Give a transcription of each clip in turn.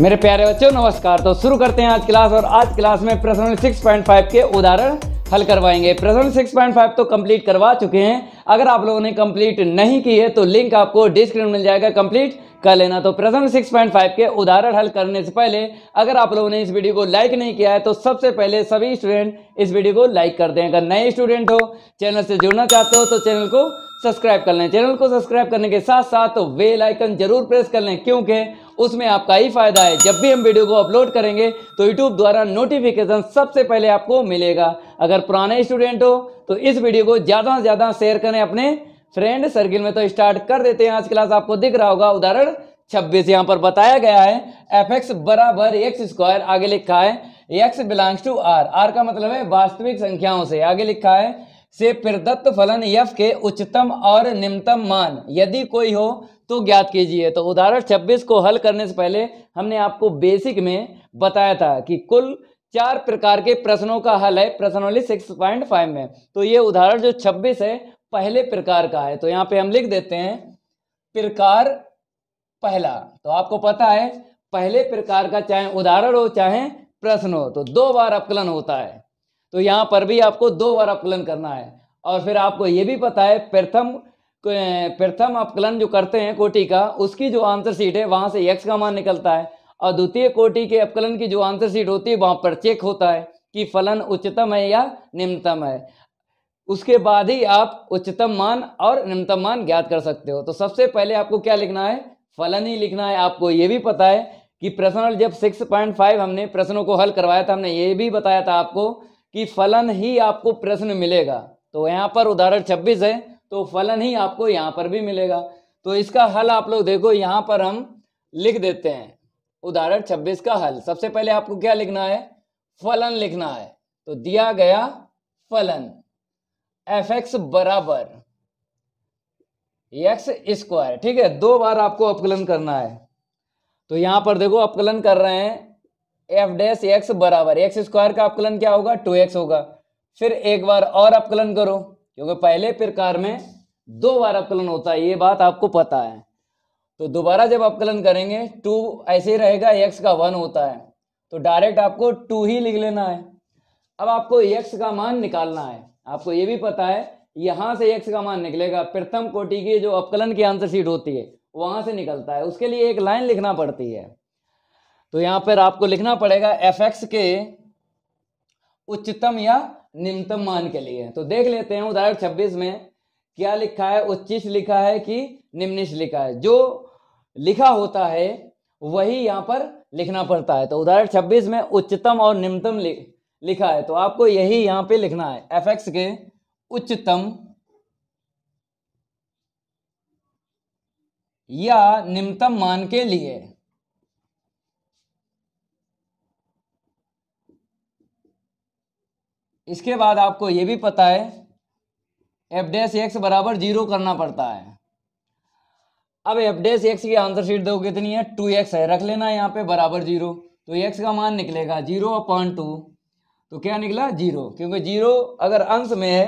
मेरे प्यारे बच्चों नमस्कार तो शुरू करते हैं आज क्लास और आज क्लास में प्रश्न 6.5 के उदाहरण हल करवाएंगे प्रश्न 6.5 तो कंप्लीट करवा चुके हैं अगर आप लोगों ने कंप्लीट नहीं की है तो लिंक आपको डिस्क्रिप्शन मिल जाएगा कंप्लीट कर लेना तो प्रश्न 6.5 के उदाहरण हल करने से पहले अगर आप लोगों ने इस वीडियो को लाइक नहीं किया है तो सबसे पहले सभी स्टूडेंट इस वीडियो को लाइक कर दें अगर नए स्टूडेंट हो चैनल से जुड़ना चाहते हो तो चैनल को सब्सक्राइब कर लें चैनल को सब्सक्राइब करने के साथ साथ तो बेल आइकन जरूर प्रेस कर लें क्योंकि उसमें आपका ही फायदा है जब भी हम वीडियो को अपलोड करेंगे तो यूट्यूब द्वारा नोटिफिकेशन सबसे पहले आपको मिलेगा अगर पुराने स्टूडेंट हो तो इस वीडियो को ज़्यादा से ज़्यादा शेयर करें अपने फ्रेंड सर्किल में तो स्टार्ट कर देते हैं आज क्लास आपको दिख रहा होगा उदाहरण छब्बीस यहाँ पर बताया गया है एफ एक्स बराबर एक्स स्क्वायर आगे लिखा है X belongs to R R का मतलब है वास्तविक संख्याओं से आगे लिखा है से प्रदत्त फलन यफ के उच्चतम और निम्नतम मान यदि कोई हो तो ज्ञात कीजिए तो उदाहरण 26 को हल करने से पहले हमने आपको बेसिक में बताया था कि कुल चार प्रकार के प्रश्नों का हल है प्रश्नोली सिक्स पॉइंट फाइव में तो ये उदाहरण जो छब्बीस है पहले प्रकार का है तो यहाँ पे हम लिख देते हैं प्रकार पहला तो आपको पता है पहले प्रकार का चाहे उदाहरण हो चाहे प्रश्न हो तो दो बार अपकलन होता है तो यहाँ पर भी आपको दो बार अपकलन करना है और फिर आपको ये भी पता है प्रथम प्रथम अपकलन जो करते हैं कोटि का उसकी जो आंसर सीट है वहाँ से एक्स का मान निकलता है और द्वितीय कोटि के अपकलन की जो आंसर सीट होती है वहाँ पर चेक होता है कि फलन उच्चतम है या निम्नतम है उसके बाद ही आप उच्चतम मान और निम्नतम मान ज्ञात कर सकते हो तो सबसे पहले आपको क्या लिखना है फलन ही लिखना है आपको ये भी पता है कि प्रश्न जब 6.5 हमने प्रश्नों को हल करवाया था हमने ये भी बताया था आपको कि फलन ही आपको प्रश्न मिलेगा तो यहाँ पर उदाहरण 26 है तो फलन ही आपको यहाँ पर भी मिलेगा तो इसका हल आप लोग देखो यहाँ पर हम लिख देते हैं उदाहरण 26 का हल सबसे पहले आपको क्या लिखना है फलन लिखना है तो दिया गया फलन एफ एक्स बराबर एक्स स्क्वायर ठीक है दो बार आपको अपकलन करना है तो यहां पर देखो अपकलन कर रहे हैं एफ डैश एक्स बराबर एक्स स्क्वायर का अपकलन क्या होगा टू एक्स होगा फिर एक बार और अपकलन करो क्योंकि पहले प्रकार में दो बार अवकलन होता है ये बात आपको पता है तो दोबारा जब अवकलन करेंगे टू ऐसे ही रहेगा एक्स का वन होता है तो डायरेक्ट आपको टू ही लिख लेना है अब आपको एक्स का मान निकालना है आपको ये भी पता है यहां से एक्स का मान निकलेगा प्रथम कोटि की जो अवकलन की आंसर शीट होती है वहां से निकलता है उसके लिए एक लाइन लिखना पड़ती है तो यहां पर आपको लिखना पड़ेगा एफ एक्स के उच्चतम या निम्नतम मान के लिए तो देख लेते हैं उदाहरण 26 में क्या लिखा है उच्चिष लिखा है कि निम्निष्ट लिखा है जो लिखा होता है वही यहाँ पर लिखना पड़ता है तो उदाहरण 26 में उच्चतम और निम्नतम लिखा है तो आपको यही यहाँ पे लिखना है एफ एक्स के उच्चतम या निम्नतम मान के लिए इसके बाद आपको ये भी पता है एफ डैश एक्स बराबर जीरो करना पड़ता है अब एफ डैश एक्स की आंसर शीट दो कितनी है टू एक्स है रख लेना यहाँ पे बराबर जीरो तो एक्स का मान निकलेगा जीरो अपॉन टू तो क्या निकला जीरो क्योंकि जीरो अगर अंश में है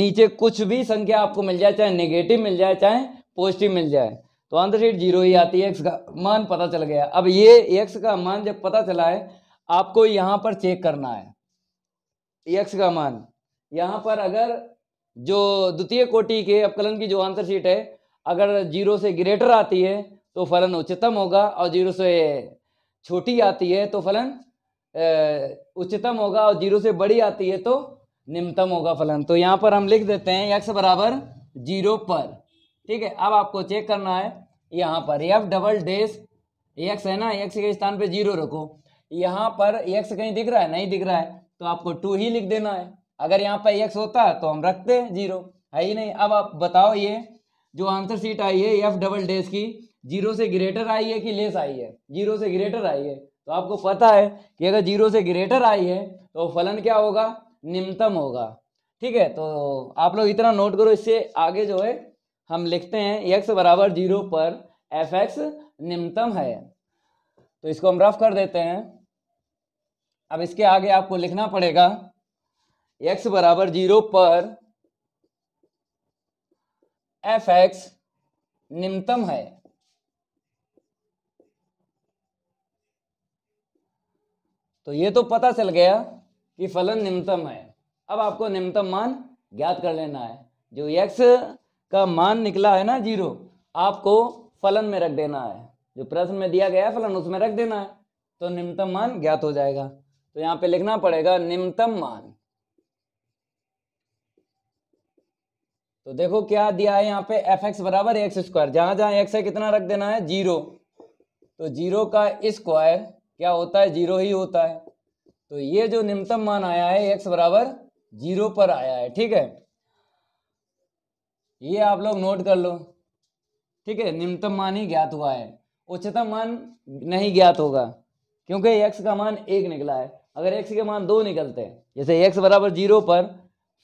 नीचे कुछ भी संख्या आपको मिल जाए चाहे निगेटिव मिल जाए चाहे पॉजिटिव मिल जाए तो आंसर शीट जीरो ही आती है एक्स का मान पता चल गया अब ये एक्स का मान जब पता चला है आपको यहाँ पर चेक करना है एक्स का मान यहाँ पर अगर जो द्वितीय कोटि के अपकलन की जो आंसर शीट है अगर जीरो से ग्रेटर आती है तो फलन उच्चतम होगा और जीरो से छोटी आती है तो फलन उच्चतम होगा और जीरो से बड़ी आती है तो निम्नतम होगा फलन तो यहाँ पर हम लिख देते हैं एक्स बराबर जीरो पर ठीक है अब आपको चेक करना है यहाँ पर एफ डबल डेस एक्स है ना एक्स के स्थान पर जीरो रखो यहाँ पर एक्स कहीं दिख रहा है नहीं दिख रहा है तो आपको टू ही लिख देना है अगर यहाँ पर एक्स होता तो हम रखते हैं जीरो है ही नहीं अब आप बताओ ये जो आंसर सीट आई है एफ डबल डेज की जीरो से ग्रेटर आई है कि लेस आई है जीरो से ग्रेटर आई है तो आपको पता है कि अगर जीरो से ग्रेटर आई है तो फलन क्या होगा निम्नतम होगा ठीक है तो आप लोग इतना नोट करो इससे आगे जो है हम लिखते हैं एक्स बराबर जीरो पर एफ एक्स निम्नतम है तो इसको हम रफ कर देते हैं अब इसके आगे आपको लिखना पड़ेगा एक्स बराबर जीरो पर एफ एक्स निम्नतम है तो ये तो पता चल गया कि फलन निम्नतम है अब आपको निम्नतम मान ज्ञात कर लेना है जो एक्स का मान निकला है ना जीरो आपको फलन में रख देना है जो प्रश्न में दिया गया फलन उसमें रख देना है तो निम्नतम मान ज्ञात हो जाएगा तो यहां पे लिखना पड़ेगा निम्नतम मान तो देखो क्या दिया है यहां पे एफ एक्स बराबर एक्स स्क्वायर जहां जहां एक्स है कितना रख देना है जीरो तो जीरो का स्क्वायर क्या होता है जीरो ही होता है तो ये जो निम्नतम मान आया है एक्स बराबर जीरो पर आया है ठीक है ये आप लोग नोट कर लो ठीक है निम्नतम मान ही ज्ञात हुआ है उच्चतम मान नहीं ज्ञात होगा क्योंकि एक्स का मान एक निकला है अगर एक्स के मान दो निकलते हैं जैसे एक्स बराबर जीरो पर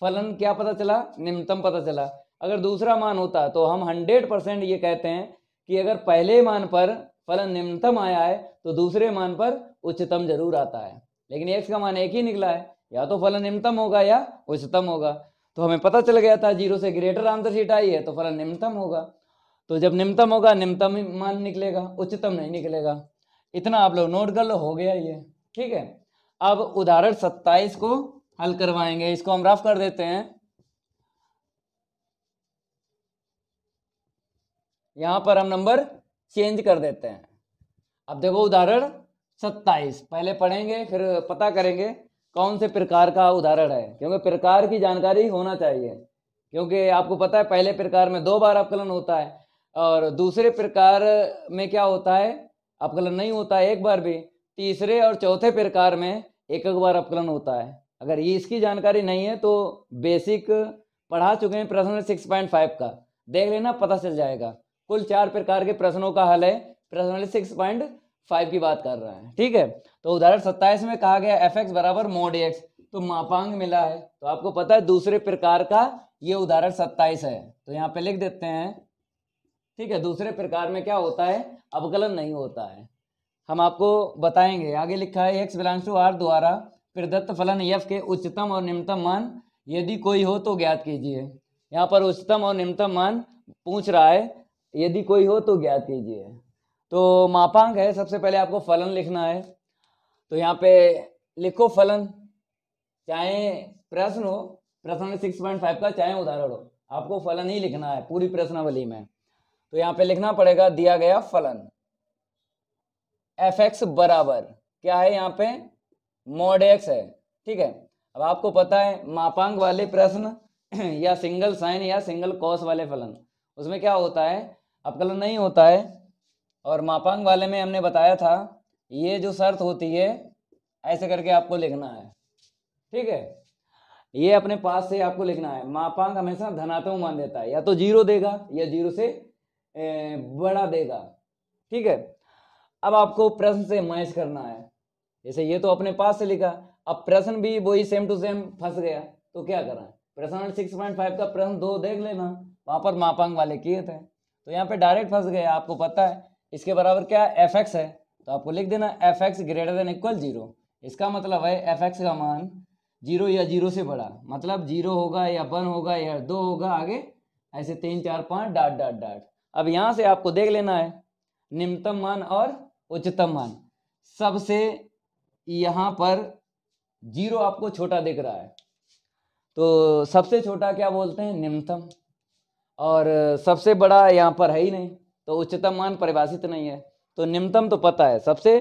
फलन क्या पता चला निम्नतम पता चला अगर दूसरा मान होता तो हम हंड्रेड परसेंट ये कहते हैं कि अगर पहले मान पर फलन निम्नतम आया है तो दूसरे मान पर उच्चतम जरूर आता है लेकिन एक्स का मान एक ही निकला है या तो फलन निम्नतम होगा या उच्चतम होगा तो हमें पता चल गया था जीरो से ग्रेटर आंसर शीट आई है तो फलन निम्नतम होगा तो जब निम्नतम होगा निम्नतम मान निकलेगा उच्चतम नहीं निकलेगा इतना आप लोग नोट कर लो हो गया ये ठीक है अब उदाहरण सत्ताईस को हल करवाएंगे इसको हम रफ कर देते हैं यहां पर हम नंबर चेंज कर देते हैं अब देखो उदाहरण सत्ताईस पहले पढ़ेंगे फिर पता करेंगे कौन से प्रकार का उदाहरण है क्योंकि प्रकार की जानकारी होना चाहिए क्योंकि आपको पता है पहले प्रकार में दो बार अपकलन होता है और दूसरे प्रकार में क्या होता है अपकलन नहीं होता है एक बार भी तीसरे और चौथे प्रकार में एकक बार अपकलन होता है अगर ये इसकी जानकारी नहीं है तो बेसिक पढ़ा चुके हैं प्रश्न सिक्स पॉइंट फाइव का देख लेना पता चल जाएगा कुल चार प्रकार के प्रश्नों का हल है प्रश्न सिक्स पॉइंट फाइव की बात कर रहे हैं ठीक है तो उदाहरण सत्ताईस में कहा गया एफ एक्स बराबर मोड एक्स तो मापांग मिला है तो आपको पता है दूसरे प्रकार का ये उदाहरण सत्ताईस है तो यहाँ पे लिख देते हैं ठीक है दूसरे प्रकार में क्या होता है अवकलन नहीं होता है हम आपको बताएंगे आगे लिखा है एक्स बिलोंग्स टू आर द्वारा प्रदत्त फलन यफ के उच्चतम और निम्नतम मान यदि कोई हो तो ज्ञात कीजिए यहाँ पर उच्चतम और निम्नतम मान पूछ रहा है यदि कोई हो तो ज्ञात कीजिए तो मापांक है सबसे पहले आपको फलन लिखना है तो यहाँ पे लिखो फलन चाहे प्रश्न हो प्रश्न सिक्स पॉइंट फाइव का चाहे उदाहरण हो आपको फलन ही लिखना है पूरी प्रश्नावली में तो यहाँ पे लिखना पड़ेगा दिया गया फलन एफ एक्स बराबर क्या है यहाँ पे मोड एक्स है ठीक है अब आपको पता है मापांक वाले प्रश्न या सिंगल साइन या सिंगल कॉस वाले फलन उसमें क्या होता है अपकलन नहीं होता है और मापांक वाले में हमने बताया था ये जो शर्त होती है ऐसे करके आपको लिखना है ठीक है ये अपने पास से आपको लिखना है मापांक हमेशा धनात्मक मान देता है या तो जीरो देगा या जीरो से बड़ा देगा ठीक है अब आपको प्रश्न से मैच करना है जैसे ये तो अपने पास से लिखा अब प्रश्न भी वही सेम टू सेम फंस गया तो क्या करा प्रश्न सिक्स पॉइंट फाइव का प्रश्न दो देख लेना वहां पर मापांग वाले किए थे तो यहाँ पे डायरेक्ट फंस गया आपको पता है इसके बराबर क्या एफ एक्स है तो आपको लिख देना f x greater than equal zero इसका मतलब है एफ एक्स का मान जीरो या जीरो से बड़ा मतलब जीरो होगा या वन होगा या दो होगा आगे ऐसे तीन चार पाँच डाट डाट डाट अब यहाँ से आपको देख लेना है निम्नतम मान और उच्चतम मान सबसे यहाँ पर जीरो आपको छोटा दिख रहा है तो सबसे छोटा क्या बोलते हैं निम्नतम और सबसे बड़ा यहाँ पर है ही नहीं तो उच्चतम मान परिभाषित नहीं है तो निम्नतम तो पता है सबसे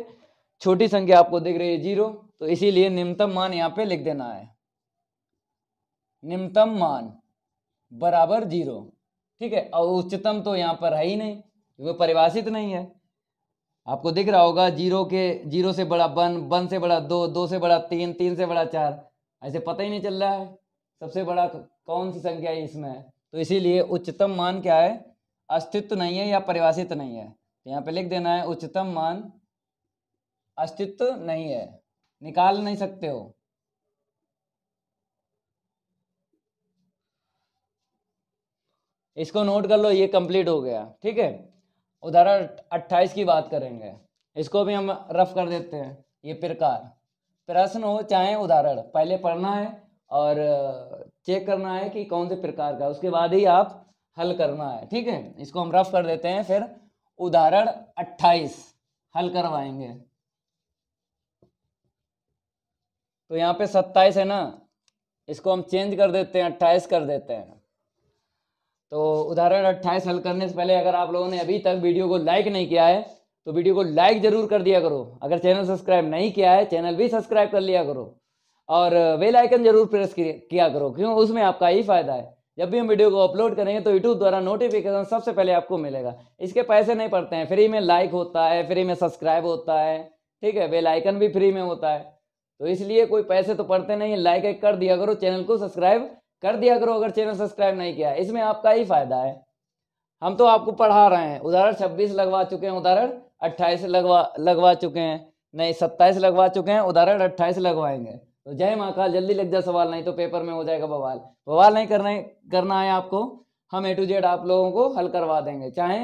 छोटी संख्या आपको दिख रही है जीरो तो इसीलिए निम्नतम मान यहाँ पे लिख देना है निम्नतम मान बराबर जीरो ठीक है और उच्चतम तो यहाँ पर है ही नहीं वो परिभाषित नहीं है आपको दिख रहा होगा जीरो के जीरो से बड़ा वन वन से बड़ा दो दो से बड़ा तीन तीन से बड़ा चार ऐसे पता ही नहीं चल रहा है सबसे बड़ा कौन सी संख्या है इसमें है तो इसीलिए उच्चतम मान क्या है अस्तित्व नहीं है या परिभाषित नहीं है तो यहाँ पे लिख देना है उच्चतम मान अस्तित्व नहीं है निकाल नहीं सकते हो इसको नोट कर लो ये कंप्लीट हो गया ठीक है उदाहरण अट्ठाईस की बात करेंगे इसको भी हम रफ कर देते हैं ये प्रकार प्रश्न हो चाहे उदाहरण पहले पढ़ना है और चेक करना है कि कौन से प्रकार का उसके बाद ही आप हल करना है ठीक है इसको हम रफ कर देते हैं फिर उदाहरण अट्ठाईस हल करवाएंगे तो यहाँ पे सत्ताईस है ना इसको हम चेंज कर देते हैं अट्ठाईस कर देते हैं तो उदाहरण अट्ठाईस हल करने से पहले अगर आप लोगों ने अभी तक वीडियो को लाइक नहीं किया है तो वीडियो को लाइक जरूर कर दिया करो अगर चैनल सब्सक्राइब नहीं किया है चैनल भी सब्सक्राइब कर लिया करो और वेलाइकन जरूर प्रेस किया करो क्यों उसमें आपका ही फायदा है जब भी हम वीडियो को अपलोड करेंगे तो यूट्यूब द्वारा नोटिफिकेशन सबसे पहले आपको मिलेगा इसके पैसे नहीं पड़ते हैं फ्री में लाइक होता है फ्री में सब्सक्राइब होता है ठीक है बेल आइकन भी फ्री में होता है तो इसलिए कोई पैसे तो पड़ते नहीं लाइक एक कर दिया करो चैनल को सब्सक्राइब कर दिया करो अगर चैनल सब्सक्राइब नहीं किया इसमें आपका ही फायदा है हम तो आपको पढ़ा रहे हैं उदाहरण छब्बीस लगवा चुके हैं उदाहरण अट्ठाईस लगवा लगवा चुके हैं नहीं सत्ताईस लगवा चुके हैं उदाहरण अट्ठाईस लगवाएंगे तो जय महाकाल जल्दी लग जा सवाल नहीं तो पेपर में हो जाएगा बवाल बवाल नहीं करना करना है आपको हम ए टू जेड आप लोगों को हल करवा देंगे चाहे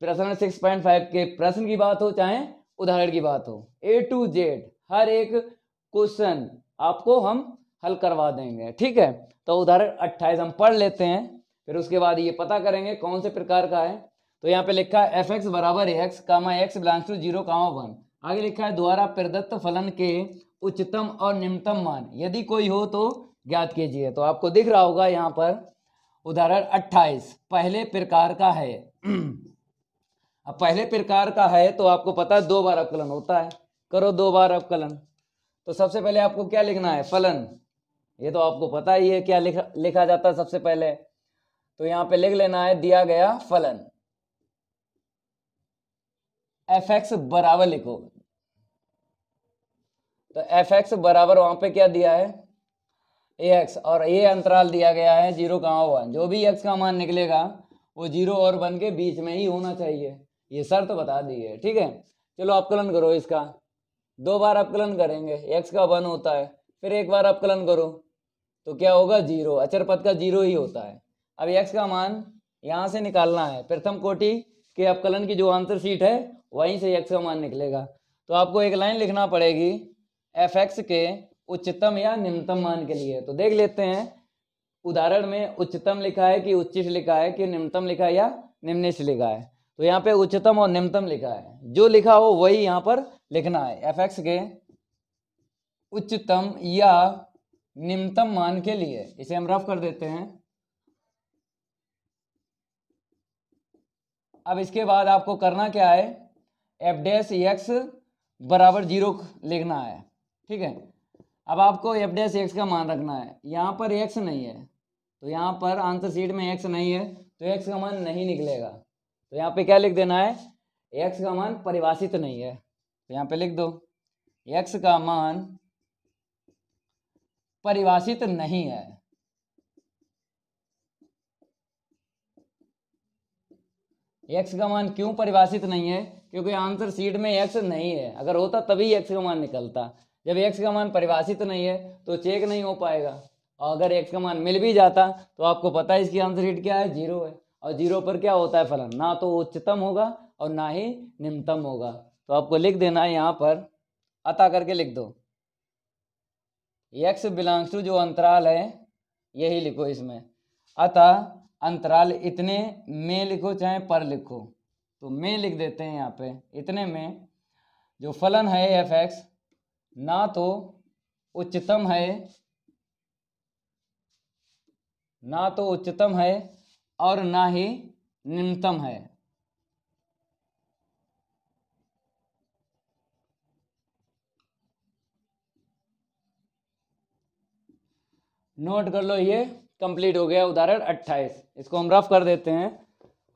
प्रश्न सिक्स पॉइंट फाइव के प्रश्न की बात हो चाहे उदाहरण की बात हो ए टू जेड हर एक क्वेश्चन आपको हम हल करवा देंगे ठीक है तो उदाहरण अट्ठाईस हम पढ़ लेते हैं फिर उसके बाद ये पता करेंगे कौन से प्रकार का है तो यहाँ पे लिखा है एफ एक्स बराबर x comma x belongs to zero comma one आगे लिखा है द्वारा प्रदत्त फलन के उच्चतम और निम्नतम मान यदि कोई हो तो ज्ञात कीजिए तो आपको दिख रहा होगा यहाँ पर उदाहरण 28 पहले प्रकार का है अब पहले प्रकार का है तो आपको पता है दो बार अवकलन होता है करो दो बार अवकलन तो सबसे पहले आपको क्या लिखना है फलन ये तो आपको पता ही है क्या लिखा लिखा जाता है सबसे पहले तो यहाँ पे लिख लेना है दिया गया फलन एफ एक्स बराबर लिखो तो एफ एक्स बराबर वहां पे क्या दिया है ए एक्स और ए अंतराल दिया गया है जीरो का वन जो भी एक्स का मान निकलेगा वो जीरो और वन के बीच में ही होना चाहिए ये शर्त तो बता दी है ठीक है चलो आपकलन करो इसका दो बार अपकलन करेंगे एक्स का वन होता है फिर एक बार अपकलन करो तो क्या होगा जीरो अचर पद का जीरो ही होता है अब एक्स का मान यहाँ से निकालना है प्रथम कोटि के अवकलन की जो आंसर शीट है वहीं से एक्स का मान निकलेगा तो आपको एक लाइन लिखना पड़ेगी एफ एक्स के उच्चतम या निम्नतम मान के लिए तो देख लेते हैं उदाहरण में उच्चतम लिखा है कि उच्चिष्ट लिखा है कि निम्नतम लिखा है या निम्निष्ठ लिखा है तो यहाँ पे उच्चतम और निम्नतम लिखा है जो लिखा हो वही यहाँ पर लिखना है एफ एक्स के उच्चतम या निम्नतम मान के लिए इसे हम रफ कर देते हैं अब इसके बाद आपको करना क्या है एफ डैस एक्स बराबर जीरो लिखना है ठीक है अब आपको एफ डैस एक्स का मान रखना है यहाँ पर एक्स नहीं है तो यहाँ पर आंसर सीट में एक्स नहीं है तो एक्स का मान नहीं निकलेगा तो यहाँ पे क्या लिख देना है एक्स का मान परिभाषित नहीं है तो यहाँ पे लिख दो एक्स का मान परिभाषित नहीं है एक्स का मान क्यों परिभाषित नहीं है क्योंकि आंसर सीट में एक्स नहीं है अगर होता तभी एक्स का मान निकलता जब एक्स का मान परिभाषित नहीं है तो चेक नहीं हो पाएगा और अगर एक्स का मान मिल भी जाता तो आपको पता है इसकी आंसर सीट क्या है जीरो है और जीरो पर क्या होता है फलन ना तो उच्चतम होगा और ना ही निम्नतम होगा तो आपको लिख देना है यहाँ पर अता करके लिख दो यक्स बिलोंग्स टू जो अंतराल है यही लिखो इसमें अतः अंतराल इतने में लिखो चाहे पर लिखो तो में लिख देते हैं यहाँ पे इतने में जो फलन है एफ एक्स ना तो उच्चतम है ना तो उच्चतम है और ना ही निम्नतम है नोट कर लो ये कंप्लीट हो गया उदाहरण 28 इसको हम रफ कर देते हैं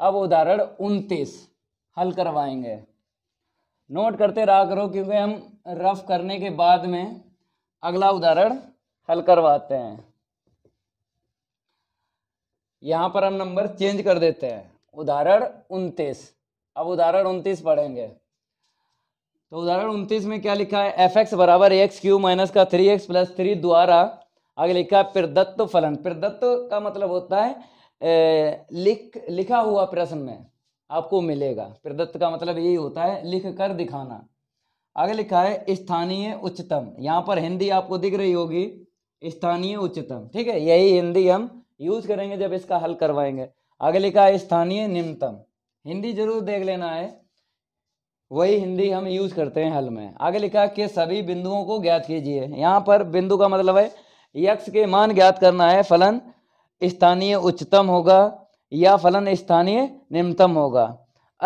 अब उदाहरण 29 हल करवाएंगे नोट करते रहा करो क्योंकि हम रफ करने के बाद में अगला उदाहरण हल करवाते हैं यहाँ पर हम नंबर चेंज कर देते हैं उदाहरण उनतीस अब उदाहरण उनतीस पढ़ेंगे तो उदाहरण उनतीस में क्या लिखा है एफ एक्स बराबर एक्स क्यू माइनस का थ्री एक्स प्लस थ्री द्वारा आगे लिखा प्रदत्त फलन प्रदत्त का मतलब होता है ए, लिख लिखा हुआ प्रश्न में आपको मिलेगा प्रदत्त का मतलब यही होता है लिख कर दिखाना आगे लिखा है स्थानीय उच्चतम यहाँ पर हिंदी आपको दिख रही होगी स्थानीय उच्चतम ठीक है यही हिंदी हम यूज करेंगे जब इसका हल करवाएंगे आगे लिखा है स्थानीय निम्नतम हिंदी जरूर देख लेना है वही हिंदी हम यूज करते हैं हल में आगे लिखा है कि सभी बिंदुओं को ज्ञात कीजिए यहाँ पर बिंदु का मतलब है यक्ष के मान ज्ञात करना है फलन स्थानीय उच्चतम होगा या फलन स्थानीय निम्नतम होगा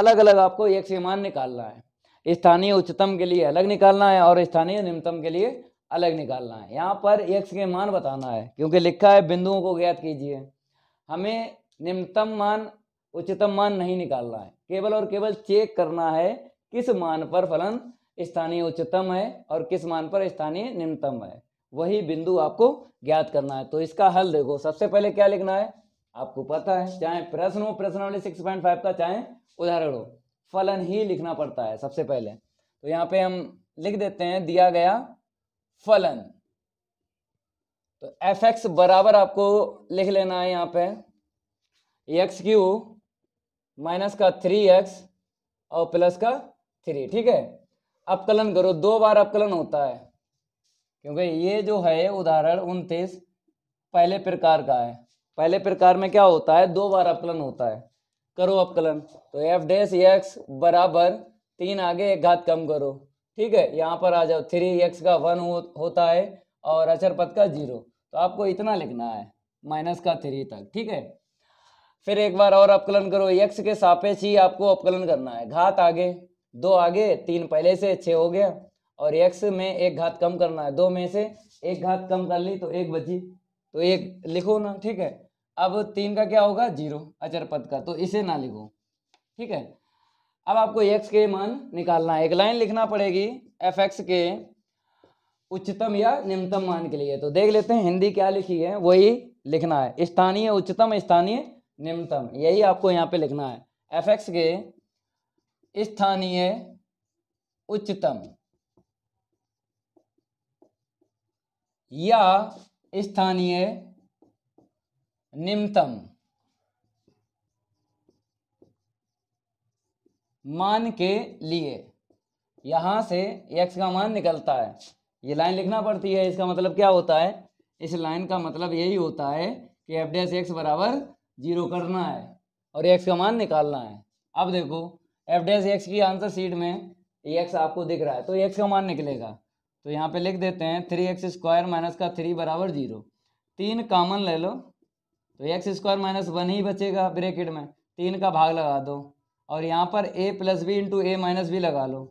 अलग अलग आपको यक्ष के मान निकालना है स्थानीय उच्चतम के लिए अलग निकालना है और स्थानीय निम्नतम के लिए अलग निकालना है यहाँ पर यक्ष के मान बताना है क्योंकि लिखा है बिंदुओं को ज्ञात कीजिए हमें निम्नतम मान उच्चतम मान नहीं निकालना है केवल और केवल चेक करना है किस मान पर फलन स्थानीय उच्चतम है और किस मान पर स्थानीय निम्नतम है वही बिंदु आपको ज्ञात करना है तो इसका हल देखो सबसे पहले क्या लिखना है आपको पता है चाहे प्रश्न हो प्रश्न सिक्स पॉइंट फाइव का चाहे उदाहरण हो फलन ही लिखना पड़ता है सबसे पहले तो यहाँ पे हम लिख देते हैं दिया गया फलन तो एफ एक्स बराबर आपको लिख लेना है यहाँ पे एक्स क्यू माइनस का थ्री एक्स और प्लस का थ्री ठीक है अवकलन करो दो बार अवकलन होता है क्योंकि ये जो है उदाहरण उनतीस पहले प्रकार का है पहले प्रकार में क्या होता है दो बार अपकलन होता है करो अपकलन तो एफ डेस एक्स बराबर तीन आगे एक घात कम करो ठीक है यहाँ पर आ जाओ थ्री एक्स का वन हो, होता है और अचर पद का जीरो तो आपको इतना लिखना है माइनस का थ्री तक ठीक है फिर एक बार और अपकलन करो एक्स के सापेक्ष ही आपको अपकलन करना है घात आगे दो आगे तीन पहले से छः हो गया और एक्स में एक घात कम करना है दो में से एक घात कम कर ली तो एक बची तो एक लिखो ना ठीक है अब तीन का क्या होगा जीरो अचर पद का तो इसे ना लिखो ठीक है अब आपको एक्स के मान निकालना है एक लाइन लिखना पड़ेगी एफ एक्स के उच्चतम या निम्नतम मान के लिए तो देख लेते हैं हिंदी क्या लिखी है वही लिखना है स्थानीय उच्चतम स्थानीय निम्नतम यही आपको यहाँ पे लिखना है एफ एक्स के स्थानीय उच्चतम या स्थानीय निम्नतम मान के लिए यहां से x का मान निकलता है ये लाइन लिखना पड़ती है इसका मतलब क्या होता है इस लाइन का मतलब यही होता है कि एफ डैस एक्स बराबर जीरो करना है और एक्स का मान निकालना है अब देखो एफ डैस एक्स की आंसर सीट में एक्स आपको दिख रहा है तो एक्स का मान निकलेगा तो यहाँ पे लिख देते हैं थ्री एक्स स्क्वायर माइनस का थ्री बराबर जीरो तीन कॉमन ले लो तो एक्स स्क्वायर माइनस वन ही बचेगा ब्रेकेट में तीन का भाग लगा दो और यहाँ पर a plus b into a minus b लगा लो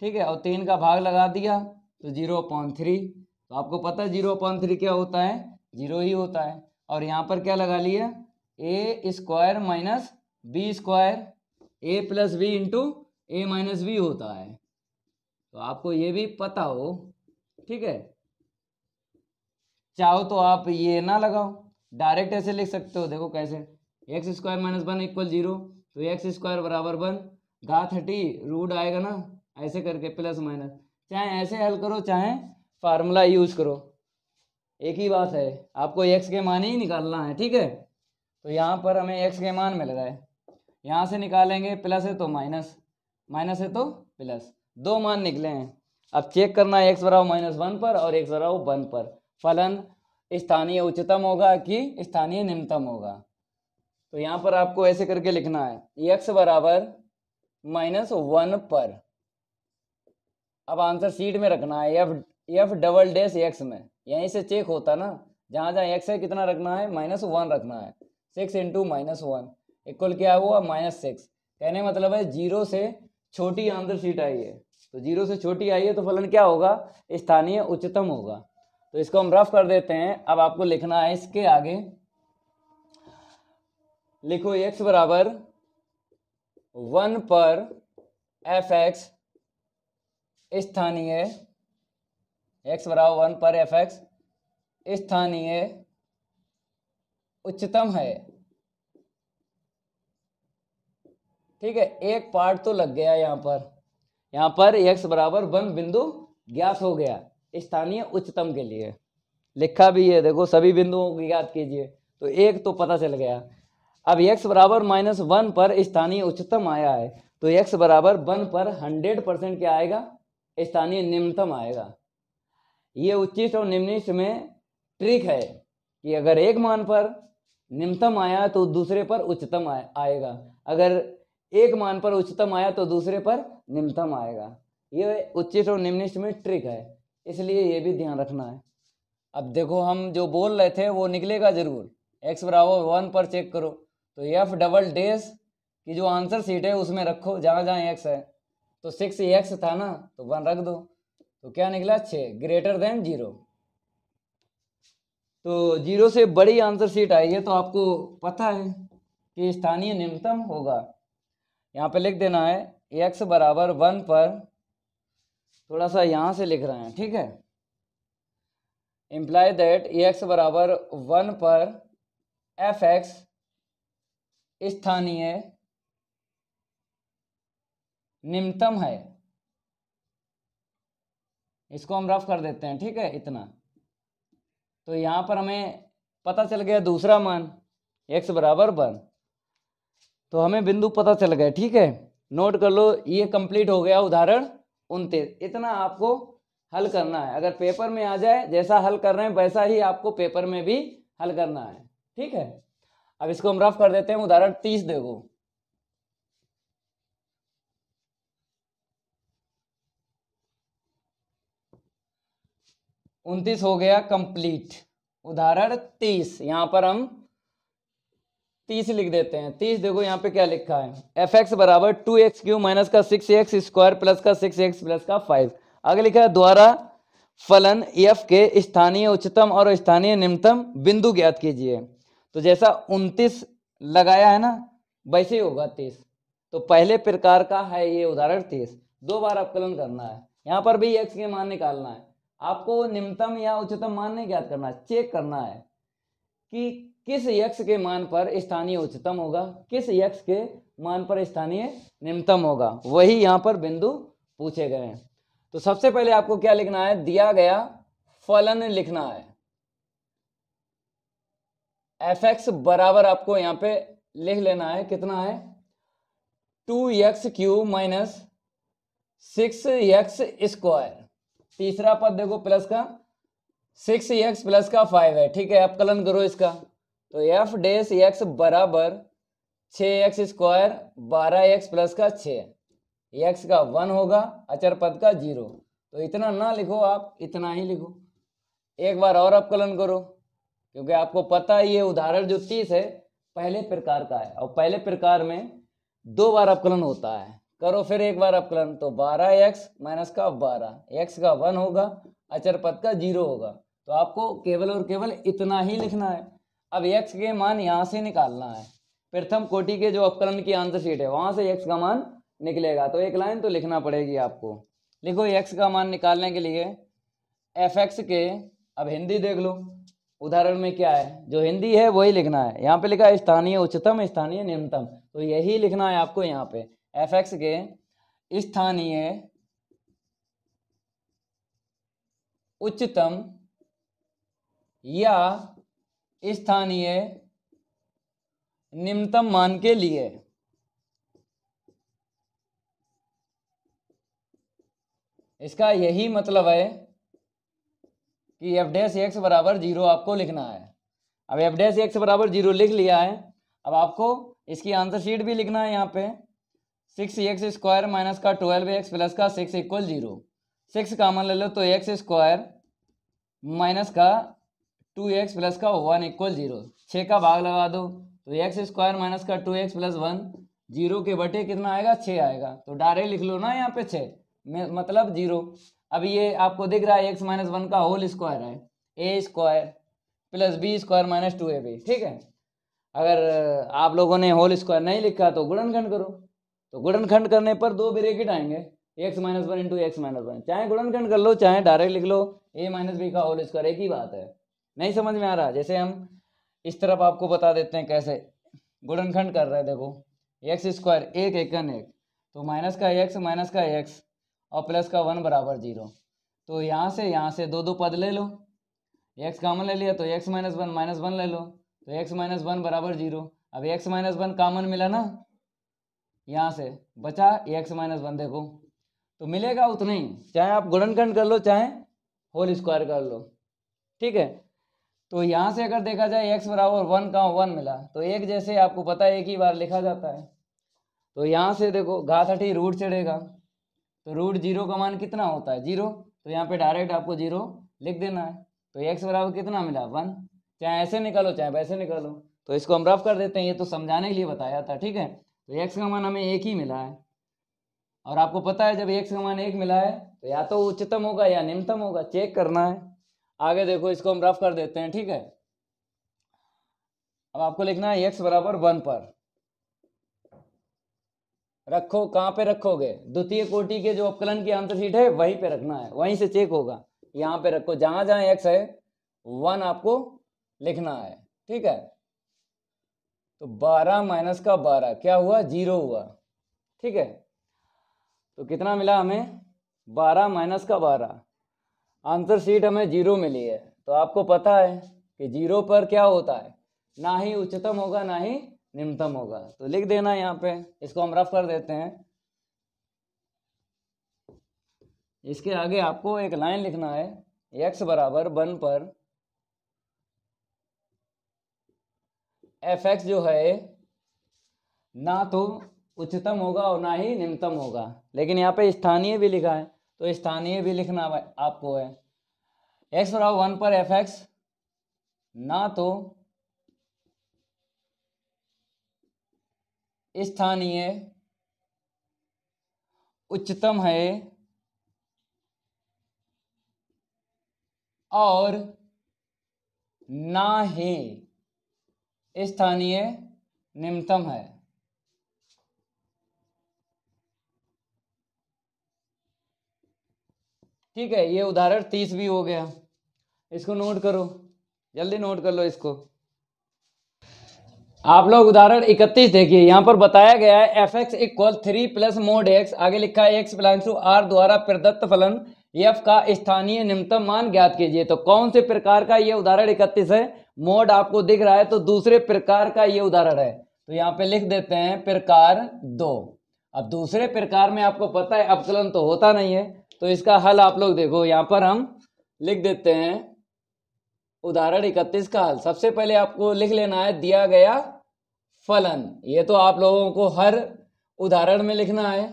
ठीक है और तीन का भाग लगा दिया तो जीरो पॉइंट थ्री तो आपको पता है जीरो पॉइंट थ्री क्या होता है जीरो ही होता है और यहाँ पर क्या लगा लिया a square minus b square a plus b into a minus b होता है तो आपको ये भी पता हो ठीक है चाहो तो आप ये ना लगाओ डायरेक्ट ऐसे लिख सकते हो देखो कैसे x square minus one equal zero तो एक्स स्क्वायर बराबर वन गा थर्टी रूट आएगा ना ऐसे करके प्लस माइनस चाहे ऐसे हल करो चाहे फार्मूला यूज करो एक ही बात है आपको एक्स के मान ही निकालना है ठीक है तो यहाँ पर हमें एक्स के मान मिल रहा है यहाँ से निकालेंगे प्लस है तो माइनस माइनस है तो प्लस दो मान निकले हैं अब चेक करना है एक्स बराबर माइनस वन पर और एक्स बराबर वन पर फलन स्थानीय उच्चतम होगा कि स्थानीय निम्नतम होगा तो यहाँ पर आपको ऐसे करके लिखना है एक्स बराबर माइनस वन पर अब आंसर सीट में रखना है f f double dash x में यहीं से चेक होता ना जहाँ जहाँ एक्स है कितना रखना है माइनस वन रखना है six into minus one equal क्या हुआ माइनस सिक्स कहने मतलब है जीरो से छोटी आंसर सीट आई है तो जीरो से छोटी आई है तो फलन क्या होगा स्थानीय उच्चतम होगा तो इसको हम रफ कर देते हैं अब आपको लिखना है इसके आगे लिखो एक्स बराबर वन पर एफ एक्स स्थानीय एक्स बराबर वन पर एफ एक्स स्थानीय उच्चतम है ठीक है एक पार्ट तो लग गया यहां पर यहाँ पर एक्स बराबर वन बिंदु ज्ञात हो गया स्थानीय उच्चतम के लिए लिखा भी है देखो सभी बिंदुओं को याद कीजिए तो एक तो पता चल गया अब एक्स बराबर माइनस वन पर स्थानीय उच्चतम आया है तो एक्स बराबर वन पर हंड्रेड परसेंट क्या आएगा स्थानीय निम्नतम आएगा ये उच्चिष्ट और निम्निष्ट में ट्रिक है कि अगर एक मान पर निम्नतम आया तो दूसरे पर उच्चतम आएगा अगर एक मान पर उच्चतम आया तो दूसरे पर निम्नतम आएगा ये उच्चिष्ट और निम्निष्ट में ट्रिक है इसलिए ये भी ध्यान रखना है अब देखो हम जो बोल रहे थे वो निकलेगा जरूर एक्स बराबर वन पर चेक करो तो एफ डबल डेस की जो आंसर सीट है उसमें रखो जहाँ जहाँ एक्स है तो सिक्स एक्स था ना तो वन रख दो तो क्या निकला छः ग्रेटर देन जीरो तो जीरो से बड़ी आंसर सीट आई है तो आपको पता है कि स्थानीय निम्नतम होगा यहाँ पे लिख देना है एक्स बराबर वन पर थोड़ा सा यहाँ से लिख रहे हैं ठीक है इम्प्लाई दैट ए एक्स बराबर वन पर एफ एक्स स्थानीय निम्नतम है इसको हम रफ कर देते हैं ठीक है इतना तो यहाँ पर हमें पता चल गया दूसरा मान एक्स बराबर वन तो हमें बिंदु पता चल गया ठीक है नोट कर लो ये कंप्लीट हो गया उदाहरण उनतीस इतना आपको हल करना है अगर पेपर में आ जाए जैसा हल कर रहे हैं वैसा ही आपको पेपर में भी हल करना है ठीक है अब इसको हम रफ कर देते हैं उदाहरण तीस देखो उनतीस हो गया कंप्लीट उदाहरण तीस यहां पर हम तीस लिख देते हैं तीस देखो यहाँ पे क्या लिखा है एफ एक्स बराबर टू एक्स क्यू माइनस का सिक्स एक्स स्क्वायर प्लस का सिक्स एक्स प्लस का फाइव आगे लिखा है द्वारा फलन एफ के स्थानीय उच्चतम और स्थानीय निम्नतम बिंदु ज्ञात कीजिए तो जैसा उनतीस लगाया है ना वैसे ही होगा तीस तो पहले प्रकार का है ये उदाहरण तीस दो बार अवकलन करना है यहाँ पर भी एक्स के मान निकालना है आपको निम्नतम या उच्चतम मान नहीं ज्ञात करना है चेक करना है कि किस यक्ष के मान पर स्थानीय उच्चतम होगा किस यक्ष के मान पर स्थानीय निम्नतम होगा वही यहाँ पर बिंदु पूछे गए हैं तो सबसे पहले आपको क्या लिखना है दिया गया फलन लिखना है एफ एक्स बराबर आपको यहां पे लिख लेना है कितना है two x cube minus six x square तीसरा पद देखो प्लस का सिक्स एक्स प्लस का फाइव है ठीक है आप कलन करो इसका तो एफ डेस एक्स बराबर छ एक्स स्क्वायर बारह एक्स प्लस का छ एक्स का वन होगा अचर पद का जीरो तो इतना ना लिखो आप इतना ही लिखो एक बार और अवकलन करो क्योंकि आपको पता है ये उदाहरण जो तीस है पहले प्रकार का है और पहले प्रकार में दो बार अवकलन होता है करो फिर एक बार अवकलन तो बारह एक्स माइनस का बारह एक्स का वन होगा अचर पद का जीरो होगा तो आपको केवल और केवल इतना ही लिखना है अब यक्स के मान यहाँ से निकालना है प्रथम कोटि के जो अपकरण की आंसर शीट है वहाँ से यक्स का मान निकलेगा तो एक लाइन तो लिखना पड़ेगी आपको लिखो यक्स का मान निकालने के लिए एफ एक्स के अब हिंदी देख लो उदाहरण में क्या है जो हिंदी है वही लिखना है यहाँ पे लिखा है स्थानीय उच्चतम स्थानीय निम्नतम तो यही लिखना है आपको यहाँ पे एफ एक्स के स्थानीय उच्चतम या स्थानीय निम्नतम मान के लिए इसका यही मतलब है कि एफ डैश एक्स बराबर जीरो आपको लिखना है अब एफ डैश एक्स बराबर जीरो लिख लिया है अब आपको इसकी आंसर शीट भी लिखना है यहाँ पे सिक्स एक्स स्क्वायर माइनस का ट्वेल्व एक्स प्लस का six equal zero six common ले लो तो एक्स स्क्वायर माइनस का टू एक्स प्लस का वन इक्वल जीरो छः का भाग लगा दो तो एक्स स्क्वायर माइनस का two x plus one zero के बटे कितना आएगा छः आएगा तो डायरेक्ट लिख लो ना यहाँ पे छः मतलब जीरो अब ये आपको दिख रहा है एक्स माइनस वन का होल स्क्वायर है a square plus b square minus two a b ठीक है अगर आप लोगों ने होल स्क्वायर नहीं लिखा तो गुणनखंड करो तो गुणनखंड करने पर दो ब्रेकेट आएंगे x minus one into x minus one चाहे गुणनखंड कर लो चाहे डायरेक्ट लिख लो ए माइनस बी का होल स्क्वायर एक ही बात है नहीं समझ में आ रहा जैसे हम इस तरफ आपको बता देते हैं कैसे गुणनखंड कर रहे हैं देखो एक्स स्क्वायर एक एकन एक तो माइनस का एक्स माइनस का एक्स और प्लस का वन बराबर जीरो तो यहाँ से यहाँ से दो दो पद ले लो एक्स कामन ले लिया तो x minus one minus one ले लो तो एक्स माइनस वन बराबर जीरो अब एक्स माइनस वन कामन मिला ना यहाँ से बचा एक्स माइनस वन देखो तो मिलेगा उतना ही चाहे आप गुणनखंड कर लो चाहे होल स्क्वायर कर लो ठीक है तो यहाँ से अगर देखा जाए एक्स बराबर वन का वन मिला तो एक जैसे आपको पता है एक ही बार लिखा जाता है तो यहाँ से देखो घास हटी रूट चढ़ेगा तो रूट जीरो का मान कितना होता है जीरो तो यहाँ पे डायरेक्ट आपको जीरो लिख देना है तो एक्स बराबर कितना मिला वन चाहे ऐसे निकालो चाहे वैसे निकालो तो इसको हम रफ कर देते हैं ये तो समझाने के लिए बताया था ठीक है तो एक्स का मान हमें एक ही मिला है और आपको पता है जब एक्स का मान एक मिला है तो या तो उच्चतम होगा या निम्नतम होगा चेक करना है आगे देखो इसको हम रफ कर देते हैं ठीक है अब आपको लिखना है एक्स बराबर वन पर रखो कहां पे रखोगे द्वितीय कोटि के जो अपकलन की आंसर शीट है वहीं पे रखना है वहीं से चेक होगा यहां पे रखो जहां जहां एक्स है वन आपको लिखना है ठीक है तो बारह माइनस का बारह क्या हुआ जीरो हुआ ठीक है तो कितना मिला हमें बारह माइनस का बारह आंसर शीट हमें जीरो मिली है तो आपको पता है कि जीरो पर क्या होता है ना ही उच्चतम होगा ना ही निम्नतम होगा तो लिख देना यहाँ पे इसको हम रफ कर देते हैं इसके आगे आपको एक लाइन लिखना है एक्स बराबर वन पर एफ एक्स जो है ना तो उच्चतम होगा और ना ही निम्नतम होगा लेकिन यहाँ पे स्थानीय भी लिखा है तो स्थानीय भी लिखना आपको है एक्स बराबर वन पर एफ एक्स ना तो स्थानीय उच्चतम है और ना ही स्थानीय निम्नतम है ठीक है ये उदाहरण तीस भी हो गया इसको नोट करो जल्दी नोट कर लो इसको आप लोग उदाहरण इकतीस देखिए यहाँ पर बताया गया है F x equal three plus mod x आगे लिखा है एक्स प्लान टू आर द्वारा प्रदत्त फलन एफ का स्थानीय निम्नतम मान ज्ञात कीजिए तो कौन से प्रकार का ये उदाहरण इकतीस है मोड आपको दिख रहा है तो दूसरे प्रकार का ये उदाहरण है तो यहाँ पे लिख देते हैं प्रकार दो अब दूसरे प्रकार में आपको पता है अवकलन तो होता नहीं है तो इसका हल आप लोग देखो यहाँ पर हम लिख देते हैं उदाहरण इकतीस का हल सबसे पहले आपको लिख लेना है दिया गया फलन ये तो आप लोगों को हर उदाहरण में लिखना है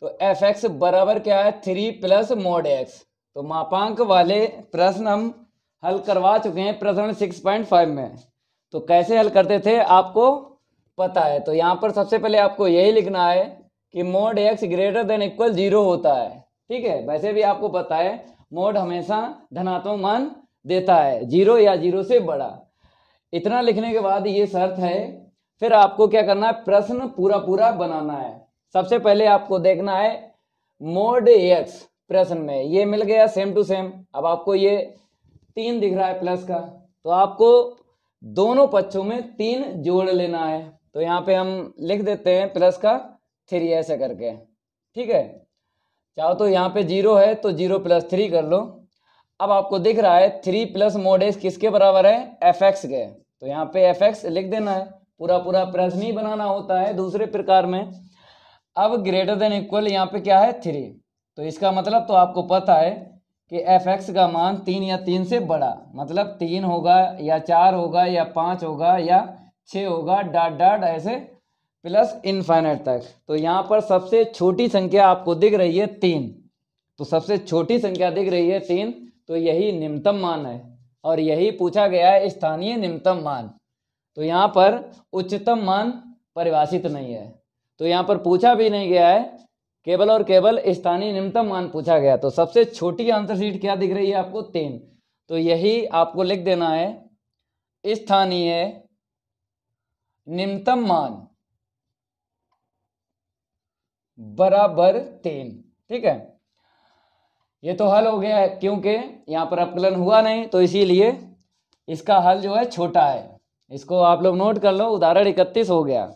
तो एफ एक्स बराबर क्या है थ्री प्लस मोड एक्स तो मापांक वाले प्रश्न हम हल करवा चुके हैं प्रश्न सिक्स पॉइंट फाइव में तो कैसे हल करते थे आपको पता है तो यहाँ पर सबसे पहले आपको यही लिखना है कि mod x greater than equal zero होता है ठीक है वैसे भी आपको पता है मोड हमेशा धनात्मक मान देता है जीरो या जीरो से बड़ा इतना लिखने के बाद ये शर्त है फिर आपको क्या करना है प्रश्न पूरा पूरा बनाना है सबसे पहले आपको देखना है मोड एक्स प्रश्न में ये मिल गया सेम टू सेम अब आपको ये तीन दिख रहा है प्लस का तो आपको दोनों पक्षों में तीन जोड़ लेना है तो यहाँ पे हम लिख देते हैं प्लस का थ्री ऐसे करके ठीक है चाहो तो यहाँ पे जीरो है तो जीरो प्लस थ्री कर लो अब आपको दिख रहा है थ्री प्लस मोड एक्स किसके बराबर है एफ एक्स के तो यहाँ पे एफ एक्स लिख देना है पूरा पूरा प्रश्न ही बनाना होता है दूसरे प्रकार में अब ग्रेटर देन इक्वल यहाँ पे क्या है थ्री तो इसका मतलब तो आपको पता है कि एफ एक्स का मान तीन या तीन से बड़ा मतलब तीन होगा या चार होगा या पाँच होगा या छः होगा डॉट डॉट ऐसे प्लस इनफाइनाइट तक तो यहाँ पर सबसे छोटी संख्या आपको दिख रही है तीन तो सबसे छोटी संख्या दिख रही है तीन तो यही निम्नतम मान है और यही पूछा गया है स्थानीय निम्नतम मान तो यहाँ पर उच्चतम मान परिभाषित नहीं है तो यहाँ पर पूछा भी नहीं गया है केवल और केवल स्थानीय निम्नतम मान पूछा गया तो सबसे छोटी आंसर शीट क्या दिख रही है आपको तीन तो यही आपको लिख देना है स्थानीय निम्नतम मान बराबर तीन ठीक है ये तो हल हो गया है क्योंकि यहाँ पर अपकलन हुआ नहीं तो इसीलिए इसका हल जो है छोटा है इसको आप लोग नोट कर लो उदाहरण इकतीस हो गया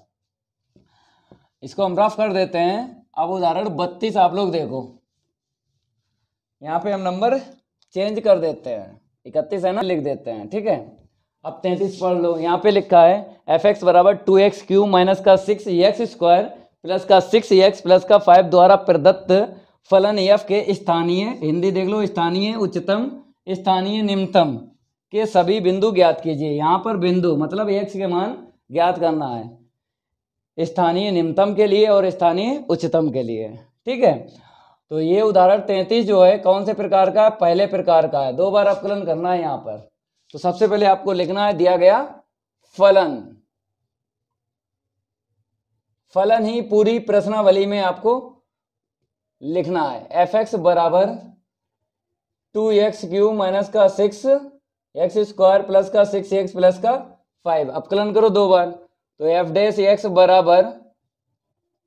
इसको हम रफ कर देते हैं अब उदाहरण बत्तीस आप लोग देखो यहाँ पे हम नंबर चेंज कर देते हैं इकतीस है ना लिख देते हैं ठीक है अब तैंतीस पढ़ लो यहाँ पे लिखा है एफ एक्स बराबर टू एक्स क्यू माइनस का सिक्स एक्स स्क्वायर प्लस का सिक्स एक्स प्लस का फाइव द्वारा प्रदत्त फलन एफ के स्थानीय हिंदी देख लो स्थानीय उच्चतम स्थानीय निम्नतम के सभी बिंदु ज्ञात कीजिए यहाँ पर बिंदु मतलब एक्स के मान ज्ञात करना है स्थानीय निम्नतम के लिए और स्थानीय उच्चतम के लिए ठीक है तो ये उदाहरण तैंतीस जो है कौन से प्रकार का है पहले प्रकार का है दो बार अवकलन करना है यहाँ पर तो सबसे पहले आपको लिखना है दिया गया फलन फलन ही पूरी प्रश्नावली में आपको लिखना है एफ एक्स बराबर टू एक्स क्यू माइनस का सिक्स एक्स स्क्वायर प्लस का सिक्स एक्स प्लस का फाइव अपकलन करो दो बार तो एफ डेस एक्स बराबर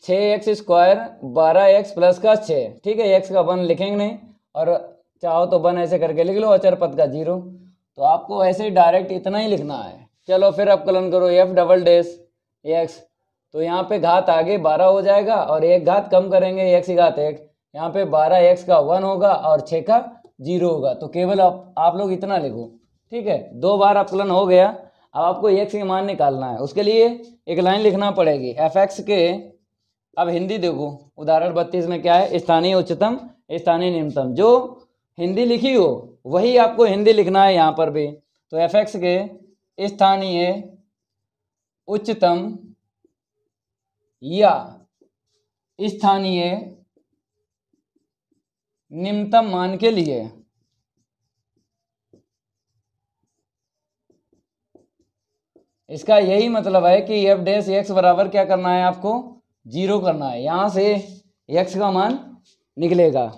छ एक्स स्क्वायर बारह एक्स प्लस का छ ठीक है एक्स का वन लिखेंगे नहीं और चाहो तो वन ऐसे करके लिख लो अचर पद का जीरो तो आपको ऐसे डायरेक्ट इतना ही लिखना है चलो फिर अपकलन करो एफ डबल डैश एक्स तो यहाँ पे घात आगे बारह हो जाएगा और एक घात कम करेंगे एक सी घात एक यहाँ पे बारह एक्स का वन होगा और छः का जीरो होगा तो केवल आप आप लोग इतना लिखो ठीक है दो बार अपलन हो गया अब आपको एक के मान निकालना है उसके लिए एक लाइन लिखना पड़ेगी एफ एक्स के अब हिंदी देखो उदाहरण बत्तीस में क्या है स्थानीय उच्चतम स्थानीय निम्नतम जो हिंदी लिखी हो वही आपको हिंदी लिखना है यहाँ पर भी तो एफ एक्स के स्थानीय उच्चतम या स्थानीय निम्नतम मान के लिए इसका यही मतलब है कि एफ डैश एक्स बराबर क्या करना है आपको जीरो करना है यहां से एक्स का मान निकलेगा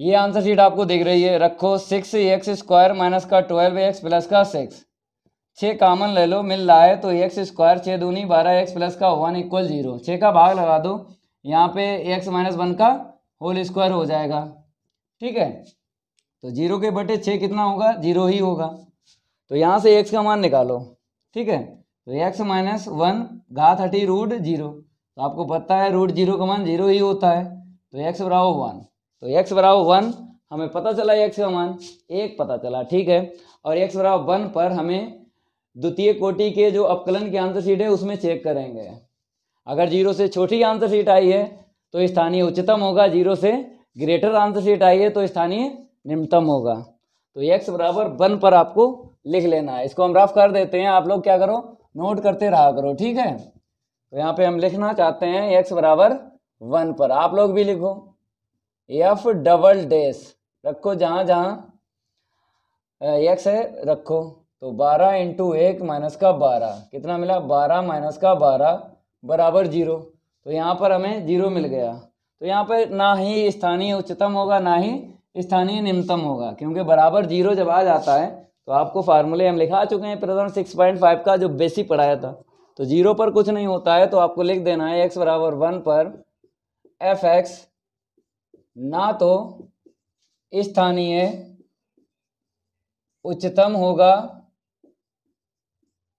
ये आंसर शीट आपको दिख रही है रखो सिक्स एक्स स्क्वायर माइनस का ट्वेल्व एक्स प्लस का सिक्स छः कामन ले लो मिल रहा है तो एक्स स्क्वायर छः दूनी बारह एक्स प्लस का वन इक्वल जीरो छः का भाग लगा दो यहाँ पे एक्स माइनस वन का होल स्क्वायर हो जाएगा ठीक है तो जीरो के बटे छः कितना होगा जीरो ही होगा तो यहाँ से एक्स का मान निकालो ठीक है तो एक्स माइनस वन घा हटी रूट जीरो तो आपको पता है रूट जीरो का मान जीरो ही होता है तो एक्स बराबर वन तो एक्स बराबर वन हमें पता चला एक्स का मान एक पता चला ठीक है और एक्स बराबर वन पर हमें द्वितीय कोटि के जो अपकलन की आंसर शीट है उसमें चेक करेंगे अगर जीरो से छोटी आंसर शीट आई है तो स्थानीय उच्चतम होगा जीरो से ग्रेटर आंसर शीट आई है तो स्थानीय निम्नतम होगा तो एक्स बराबर वन पर आपको लिख लेना है इसको हम रफ कर देते हैं आप लोग क्या करो नोट करते रहा करो ठीक है तो यहाँ पे हम लिखना चाहते हैं एक्स बराबर वन पर आप लोग भी लिखो एफ डबल डेस रखो जहां जहां एक्स है रखो तो बारह इंटू एक माइनस का बारह कितना मिला बारह माइनस का बारह बराबर जीरो तो यहाँ पर हमें जीरो मिल गया तो यहाँ पर ना ही स्थानीय उच्चतम होगा ना ही स्थानीय निम्नतम होगा क्योंकि बराबर जीरो जब आ जाता है तो आपको फार्मूले हम लिखा चुके हैं प्रथम सिक्स पॉइंट फाइव का जो बेसिक पढ़ाया था तो जीरो पर कुछ नहीं होता है तो आपको लिख देना है एक्स बराबर वन पर एफ एक्स ना तो स्थानीय उच्चतम होगा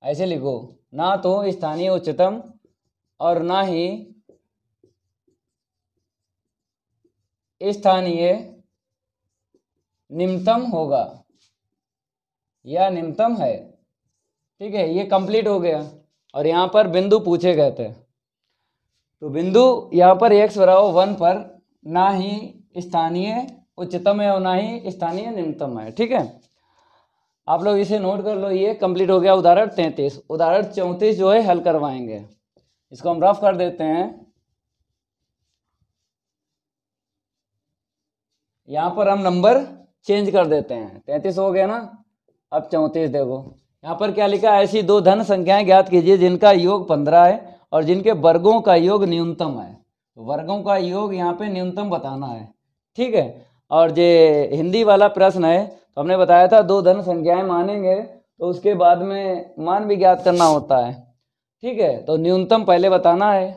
ऐसे लिखो ना तो स्थानीय उच्चतम और ना ही स्थानीय निम्नतम होगा या निम्नतम है ठीक है ये कंप्लीट हो गया और यहाँ पर बिंदु पूछे गए थे तो बिंदु यहाँ पर एक स्वराव वन पर ना ही स्थानीय उच्चतम है और ना ही स्थानीय निम्नतम है ठीक है आप लोग इसे नोट कर लो ये कंप्लीट हो गया उदाहरण तैंतीस उदाहरण चौंतीस जो है हल करवाएंगे इसको हम रफ कर देते हैं यहां पर हम नंबर चेंज कर देते हैं तैंतीस हो गया ना अब चौंतीस देखो यहाँ पर क्या लिखा है ऐसी दो धन संख्याएं ज्ञात कीजिए जिनका योग पंद्रह है और जिनके वर्गों का योग न्यूनतम है वर्गों का योग यहाँ पे न्यूनतम बताना है ठीक है और जे हिंदी वाला प्रश्न है तो हमने बताया था दो धन संख्याएं मानेंगे तो उसके बाद में मान भी ज्ञात करना होता है ठीक है तो न्यूनतम पहले बताना है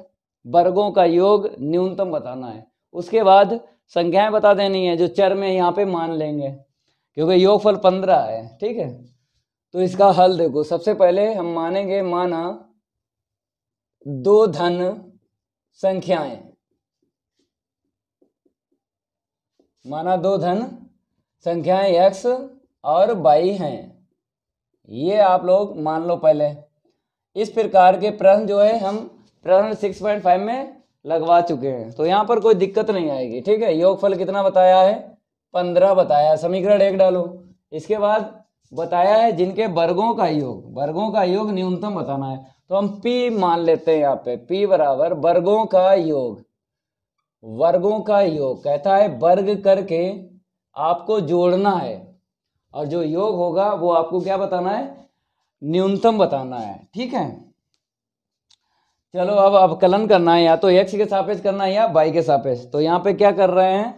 वर्गों का योग न्यूनतम बताना है उसके बाद संख्याएं बता देनी है जो चर में यहाँ पे मान लेंगे क्योंकि योगफल पंद्रह है ठीक है तो इसका हल देखो सबसे पहले हम मानेंगे माना दो धन संख्याएं माना दो धन संख्याएं एक्स और बाई हैं ये आप लोग मान लो पहले इस प्रकार के प्रश्न जो है हम प्रश्न सिक्स पॉइंट फाइव में लगवा चुके हैं तो यहाँ पर कोई दिक्कत नहीं आएगी ठीक है योगफल कितना बताया है पंद्रह बताया समीकरण एक डालो इसके बाद बताया है जिनके वर्गों का योग वर्गों का योग न्यूनतम बताना है तो हम पी मान लेते हैं यहाँ पे पी बराबर वर्गों का योग वर्गों का योग कहता है वर्ग करके आपको जोड़ना है और जो योग होगा वो आपको क्या बताना है न्यूनतम बताना है ठीक है चलो अब अवकलन करना है या तो एक्स के सापेक्ष करना है या बाई के सापेक्ष तो यहाँ पे क्या कर रहे हैं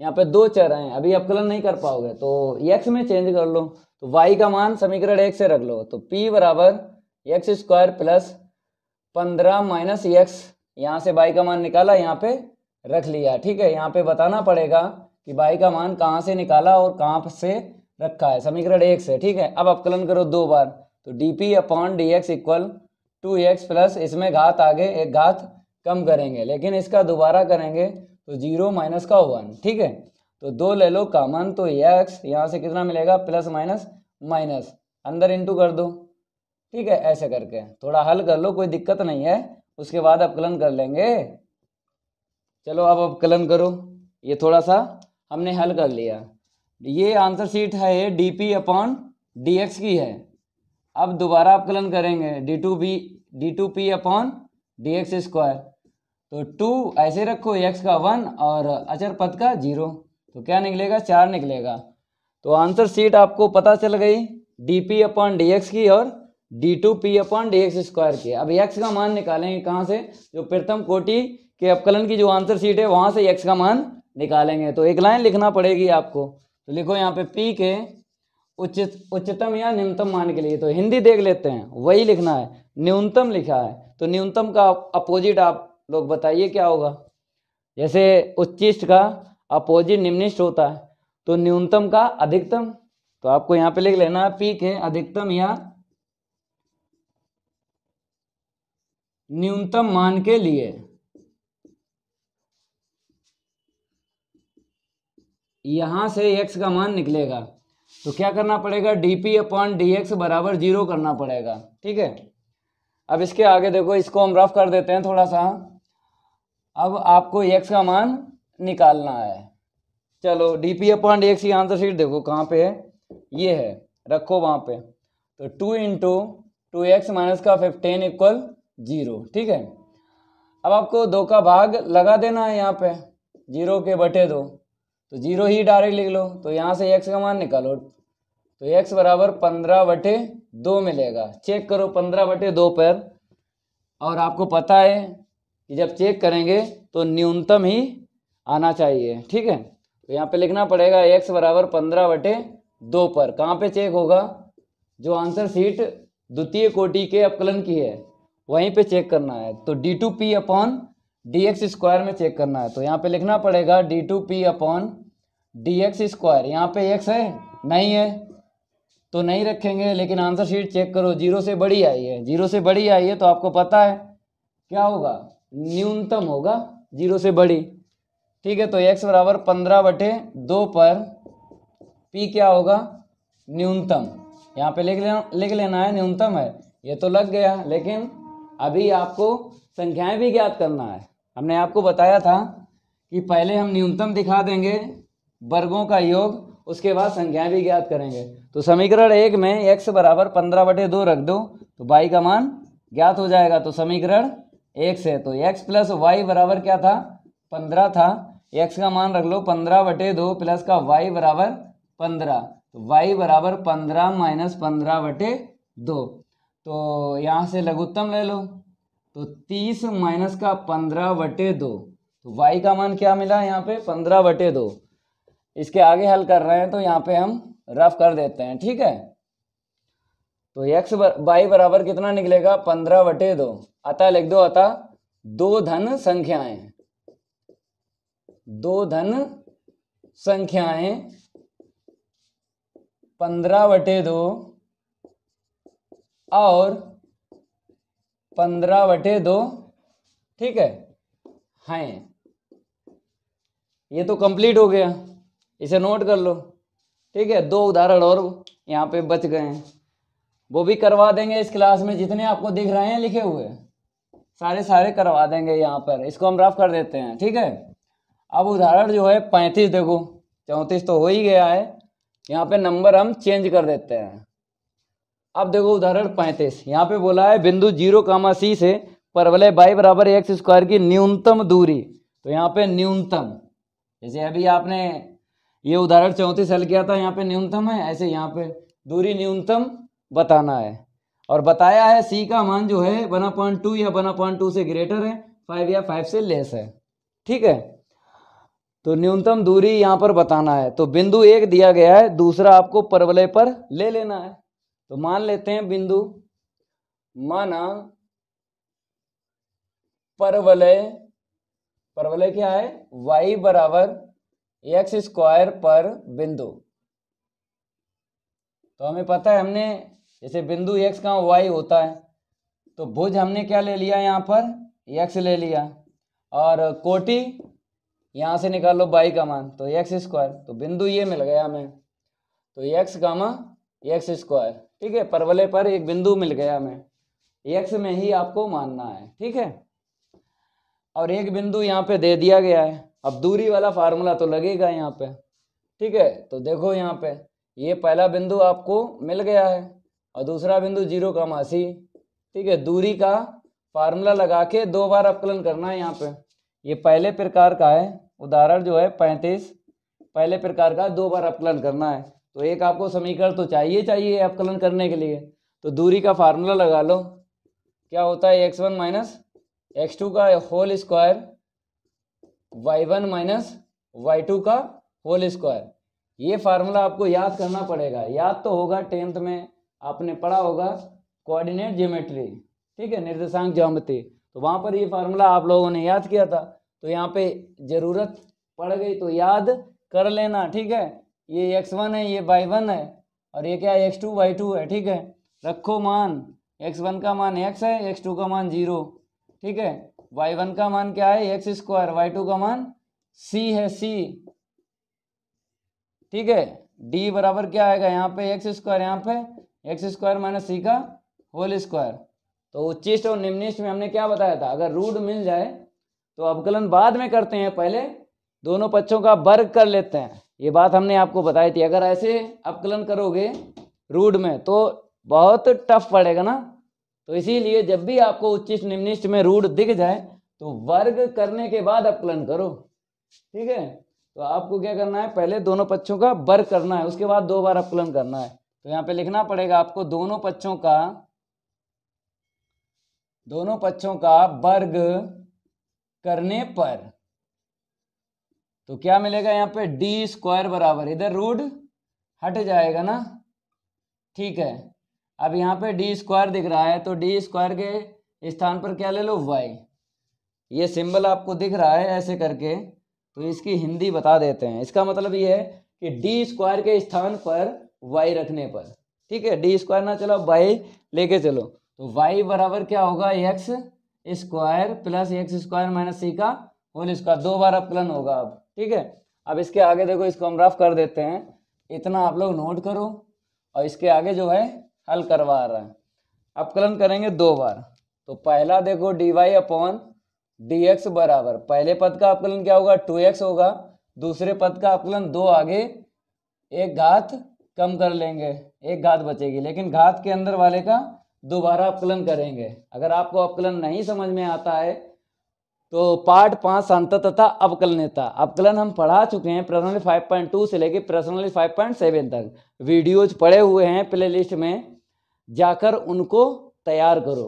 यहाँ पे दो चर हैं अभी अवकलन नहीं कर पाओगे तो एक्स में चेंज कर लो तो वाई का मान समीकरण एक से रख लो तो पी बराबर एक्स स्क्वायर प्लस पंद्रह माइनस एक्स यहाँ से बाई का मान निकाला यहाँ पे रख लिया ठीक है यहाँ पे बताना पड़ेगा कि बाई का मान कहाँ से निकाला और कहाँ से रखा है समीकरण एक से ठीक है अब अवकलन करो दो बार तो d p upon D x equal two x plus इसमें घात आगे एक घात कम करेंगे लेकिन इसका दोबारा करेंगे तो जीरो माइनस का वन ठीक है तो दो ले लो कामन तो एक्स यहाँ से कितना मिलेगा प्लस माइनस माइनस अंदर इंटू कर दो ठीक है ऐसे करके थोड़ा हल कर लो कोई दिक्कत नहीं है उसके बाद अपकलन कर लेंगे चलो अब अब कलन करो ये थोड़ा सा हमने हल कर लिया ये आंसर सीट है d p upon D x की है अब दोबारा आप कलन करेंगे d two b d two p upon D x square तो टू ऐसे रखो एक्स का वन और अचर पद का जीरो तो क्या निकलेगा चार निकलेगा तो आंसर सीट आपको पता चल गई d p upon D x की और d two p upon D x square की अब एक्स का मान निकालेंगे कहाँ से जो प्रथम कोटि कि अपकलन की जो आंसर शीट है वहां से एक्स का मान निकालेंगे तो एक लाइन लिखना पड़ेगी आपको तो लिखो यहाँ पे पी के उचित उच्चतम या न्यूनतम मान के लिए तो हिंदी देख लेते हैं वही लिखना है न्यूनतम लिखा है तो न्यूनतम का अपोजिट आप लोग बताइए क्या होगा जैसे उच्चिष्ट का अपोजिट निम्निष्ट होता है तो न्यूनतम का अधिकतम तो आपको यहाँ पे लिख लेना है पी के अधिकतम या न्यूनतम मान के लिए यहाँ से एक्स का मान निकलेगा तो क्या करना पड़ेगा d p upon D x बराबर जीरो करना पड़ेगा ठीक है अब इसके आगे देखो इसको हम रफ कर देते हैं थोड़ा सा अब आपको x का मान निकालना है चलो d p upon D x की आंसर शीट देखो कहाँ पे है ये है रखो वहाँ पे तो two into two x minus का फिफ्टीन इक्वल जीरो ठीक है अब आपको दो का भाग लगा देना है यहाँ पे जीरो के बटे दो तो जीरो ही डायरेक्ट लिख लो तो यहाँ से एक्स का मान निकालो तो एक्स बराबर पंद्रह बटे दो मिलेगा चेक करो पंद्रह बटे दो पर और आपको पता है कि जब चेक करेंगे तो न्यूनतम ही आना चाहिए ठीक है तो यहाँ पे लिखना पड़ेगा एक्स बराबर पंद्रह बटे दो पर कहाँ पे चेक होगा जो आंसर सीट द्वितीय कोटि के अपकलन की है वहीं पे चेक करना है तो D two p upon D x square में चेक करना है तो यहाँ पे लिखना पड़ेगा d two p upon D x square यहाँ पे एक्स है नहीं है तो नहीं रखेंगे लेकिन आंसर शीट चेक करो जीरो से बड़ी आई है जीरो से बड़ी आई है तो आपको पता है क्या होगा न्यूनतम होगा जीरो से बड़ी ठीक है तो एक्स बराबर पंद्रह बटे दो पर पी क्या होगा न्यूनतम यहाँ पे लिख लेना लिख लेना है न्यूनतम है ये तो लग गया लेकिन अभी आपको संख्याएं भी ज्ञात करना है हमने आपको बताया था कि पहले हम न्यूनतम दिखा देंगे वर्गों का योग उसके बाद संख्याएं भी ज्ञात करेंगे तो समीकरण एक में एक्स बराबर पंद्रह बटे दो रख दो तो वाई का मान ज्ञात हो जाएगा तो समीकरण एक से तो एक्स प्लस वाई बराबर क्या था पंद्रह था एक्स का मान रख लो पंद्रह बटे दो प्लस का वाई बराबर पंद्रह तो वाई बराबर पंद्रह माइनस पंद्रह बटे दो तो यहाँ से लघुत्तम ले लो तो तीस माइनस का पंद्रह बटे दो तो वाई का मान क्या मिला यहाँ पे पंद्रह बटे दो इसके आगे हल कर रहे हैं तो यहाँ पे हम रफ कर देते हैं ठीक है तो एक्स वाई बराबर कितना निकलेगा पंद्रह बटे दो अतः लिख दो अतः दो धन संख्याएं दो धन संख्याएं पंद्रह बटे दो और पंद्रह बटे दो ठीक है हैं ये तो कंप्लीट हो गया इसे नोट कर लो ठीक है दो उदाहरण और यहाँ पे बच गए हैं वो भी करवा देंगे इस क्लास में जितने आपको दिख रहे हैं लिखे हुए सारे सारे करवा देंगे यहाँ पर इसको हम रफ कर देते हैं ठीक है अब उदाहरण जो है पैंतीस देखो चौंतीस तो हो ही गया है यहाँ पे नंबर हम चेंज कर देते हैं अब देखो उदाहरण पैंतीस यहाँ पे बोला है बिंदु जीरो कामा सी से परवलय बाई बराबर एक्स स्क्वायर की न्यूनतम दूरी तो यहाँ पे न्यूनतम जैसे अभी आपने ये उदाहरण चौंतीस हल किया था यहाँ पे न्यूनतम है ऐसे यहाँ पे दूरी न्यूनतम बताना है और बताया है सी का मान जो है बना पॉइंट टू या बना पॉइंट टू से ग्रेटर है फाइव या फाइव से लेस है ठीक है तो न्यूनतम दूरी यहाँ पर बताना है तो बिंदु एक दिया गया है दूसरा आपको परवलय पर ले लेना है तो मान लेते हैं बिंदु माना परवलय परवलय क्या है y बराबर एक्स स्क्वायर पर बिंदु तो हमें पता है हमने जैसे बिंदु x का y होता है तो भुज हमने क्या ले लिया यहाँ पर x ले लिया और कोटि यहाँ से निकाल लो बाई का मान तो एक्स स्क्वायर तो बिंदु ये मिल गया हमें तो एक्स गामा एक्स स्क्वायर ठीक है परवले पर एक बिंदु मिल गया हमें यक्ष में ही आपको मानना है ठीक है और एक बिंदु यहाँ पे दे दिया गया है अब दूरी वाला फार्मूला तो लगेगा यहाँ पे ठीक है तो देखो यहाँ पे ये पहला बिंदु आपको मिल गया है और दूसरा बिंदु जीरो का मासी ठीक है दूरी का फार्मूला लगा के दो बार अवकलन करना है यहाँ पे ये पहले प्रकार का है उदाहरण जो है पैंतीस पहले प्रकार का दो बार अवकलन करना है तो एक आपको समीकरण तो चाहिए चाहिए अवकलन करने के लिए तो दूरी का फार्मूला लगा लो क्या होता है x one minus x two का whole square y one minus y two का होल स्क्वायर ये फार्मूला आपको याद करना पड़ेगा याद तो होगा टेंथ में आपने पढ़ा होगा कोऑर्डिनेट ज्योमेट्री ठीक है निर्देशांक ज्योमेट्री तो वहाँ पर ये फार्मूला आप लोगों ने याद किया था तो यहाँ पे ज़रूरत पड़ गई तो याद कर लेना ठीक है ये एक्स वन है ये वाई वन है और ये क्या है एक्स टू वाई टू है ठीक है रखो मान एक्स वन का मान एक्स है एक्स टू का मान जीरो ठीक है वाई वन का मान क्या है एक्स स्क्वायर वाई टू का मान सी है सी ठीक है डी बराबर क्या आएगा यहाँ पे एक्स स्क्वायर यहाँ पे एक्स स्क्वायर माइनस सी का होल स्क्वायर तो उच्चिष्ट और निम्निष्ट में हमने क्या बताया था अगर रूट मिल जाए तो अवकलन बाद में करते हैं पहले दोनों पक्षों का वर्ग कर लेते हैं ये बात हमने आपको बताई थी अगर ऐसे अपकलन करोगे रूड में तो बहुत टफ पड़ेगा ना तो इसीलिए जब भी आपको उच्चिष्ट निम्निष्ट में रूड दिख जाए तो वर्ग करने के बाद अपकलन करो ठीक है तो आपको क्या करना है पहले दोनों पक्षों का वर्ग करना है उसके बाद दो बार अपकलन करना है तो यहाँ पे लिखना पड़ेगा आपको दोनों पक्षों का दोनों पक्षों का वर्ग करने पर तो क्या मिलेगा यहाँ पे डी स्क्वायर बराबर इधर रूट हट जाएगा ना ठीक है अब यहाँ पे डी स्क्वायर दिख रहा है तो डी स्क्वायर के स्थान पर क्या ले लो वाई ये सिंबल आपको दिख रहा है ऐसे करके तो इसकी हिंदी बता देते हैं इसका मतलब ये है कि डी स्क्वायर के स्थान पर वाई रखने पर ठीक है डी स्क्वायर ना चलो वाई लेके चलो तो वाई बराबर क्या होगा x square plus x square minus सी का होल स्क्वायर दो बार अपकलन होगा अब ठीक है अब इसके आगे देखो इसको हम रफ कर देते हैं इतना आप लोग नोट करो और इसके आगे जो है हल करवा रहा है अपकलन करेंगे दो बार तो पहला देखो d Y upon D x बराबर पहले पद का अपकलन क्या होगा टू एक्स होगा दूसरे पद का अपकलन दो आगे एक घात कम कर लेंगे एक घात बचेगी लेकिन घात के अंदर वाले का दोबारा अपकलन करेंगे अगर आपको अपकलन नहीं समझ में आता है तो पार्ट पांच शांत तथा अवकलनीयता अवकलन हम पढ़ा चुके हैं पर्सनली टू से लेकर पर्सनली सेवन तक वीडियोज पड़े हुए हैं प्लेलिस्ट में जाकर उनको तैयार करो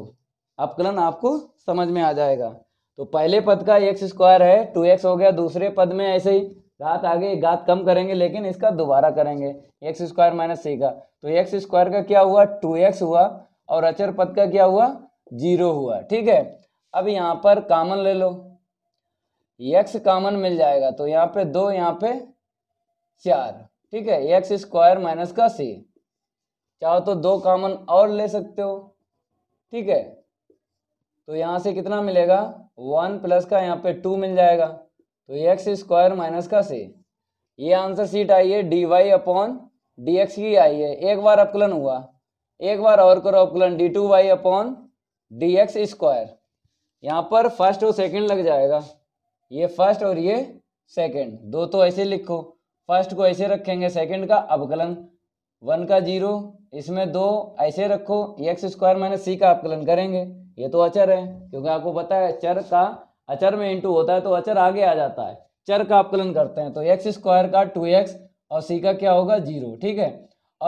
अवकलन आपको समझ में आ जाएगा तो पहले पद का एक्स स्क्वायर है टू एक्स हो गया दूसरे पद में ऐसे ही घात आगे घात कम करेंगे लेकिन इसका दोबारा करेंगे एक्स स्क्वायर माइनस सी का तो एक्स स्क्वायर का क्या हुआ टू एक्स हुआ और अचर पद का क्या हुआ जीरो हुआ ठीक है अब यहाँ पर कामन ले लो यक्स कामन मिल जाएगा तो यहाँ पे दो यहाँ पे चार ठीक है एक्स स्क्वायर माइनस का सी चाहो तो दो कामन और ले सकते हो ठीक है तो यहाँ से कितना मिलेगा वन प्लस का यहाँ पे टू मिल जाएगा तो एक्स स्क्वायर माइनस का सी ये आंसर सीट आई है d Y upon D x की आई है एक बार अपकलन हुआ एक बार और करो अपकलन d two Y upon D x square यहाँ पर फर्स्ट और सेकंड लग जाएगा ये फर्स्ट और ये सेकंड दो तो ऐसे लिखो फर्स्ट को ऐसे रखेंगे सेकंड का अवकलन वन का जीरो इसमें दो ऐसे रखो एक्स स्क्वायर माइनस सी का अवकलन करेंगे ये तो अचर है क्योंकि आपको पता है चर का अचर में इंटू होता है तो अचर आगे आ जाता है चर का अवकलन करते हैं तो एक्स स्क्वायर का टू एक्स और सी का क्या होगा जीरो ठीक है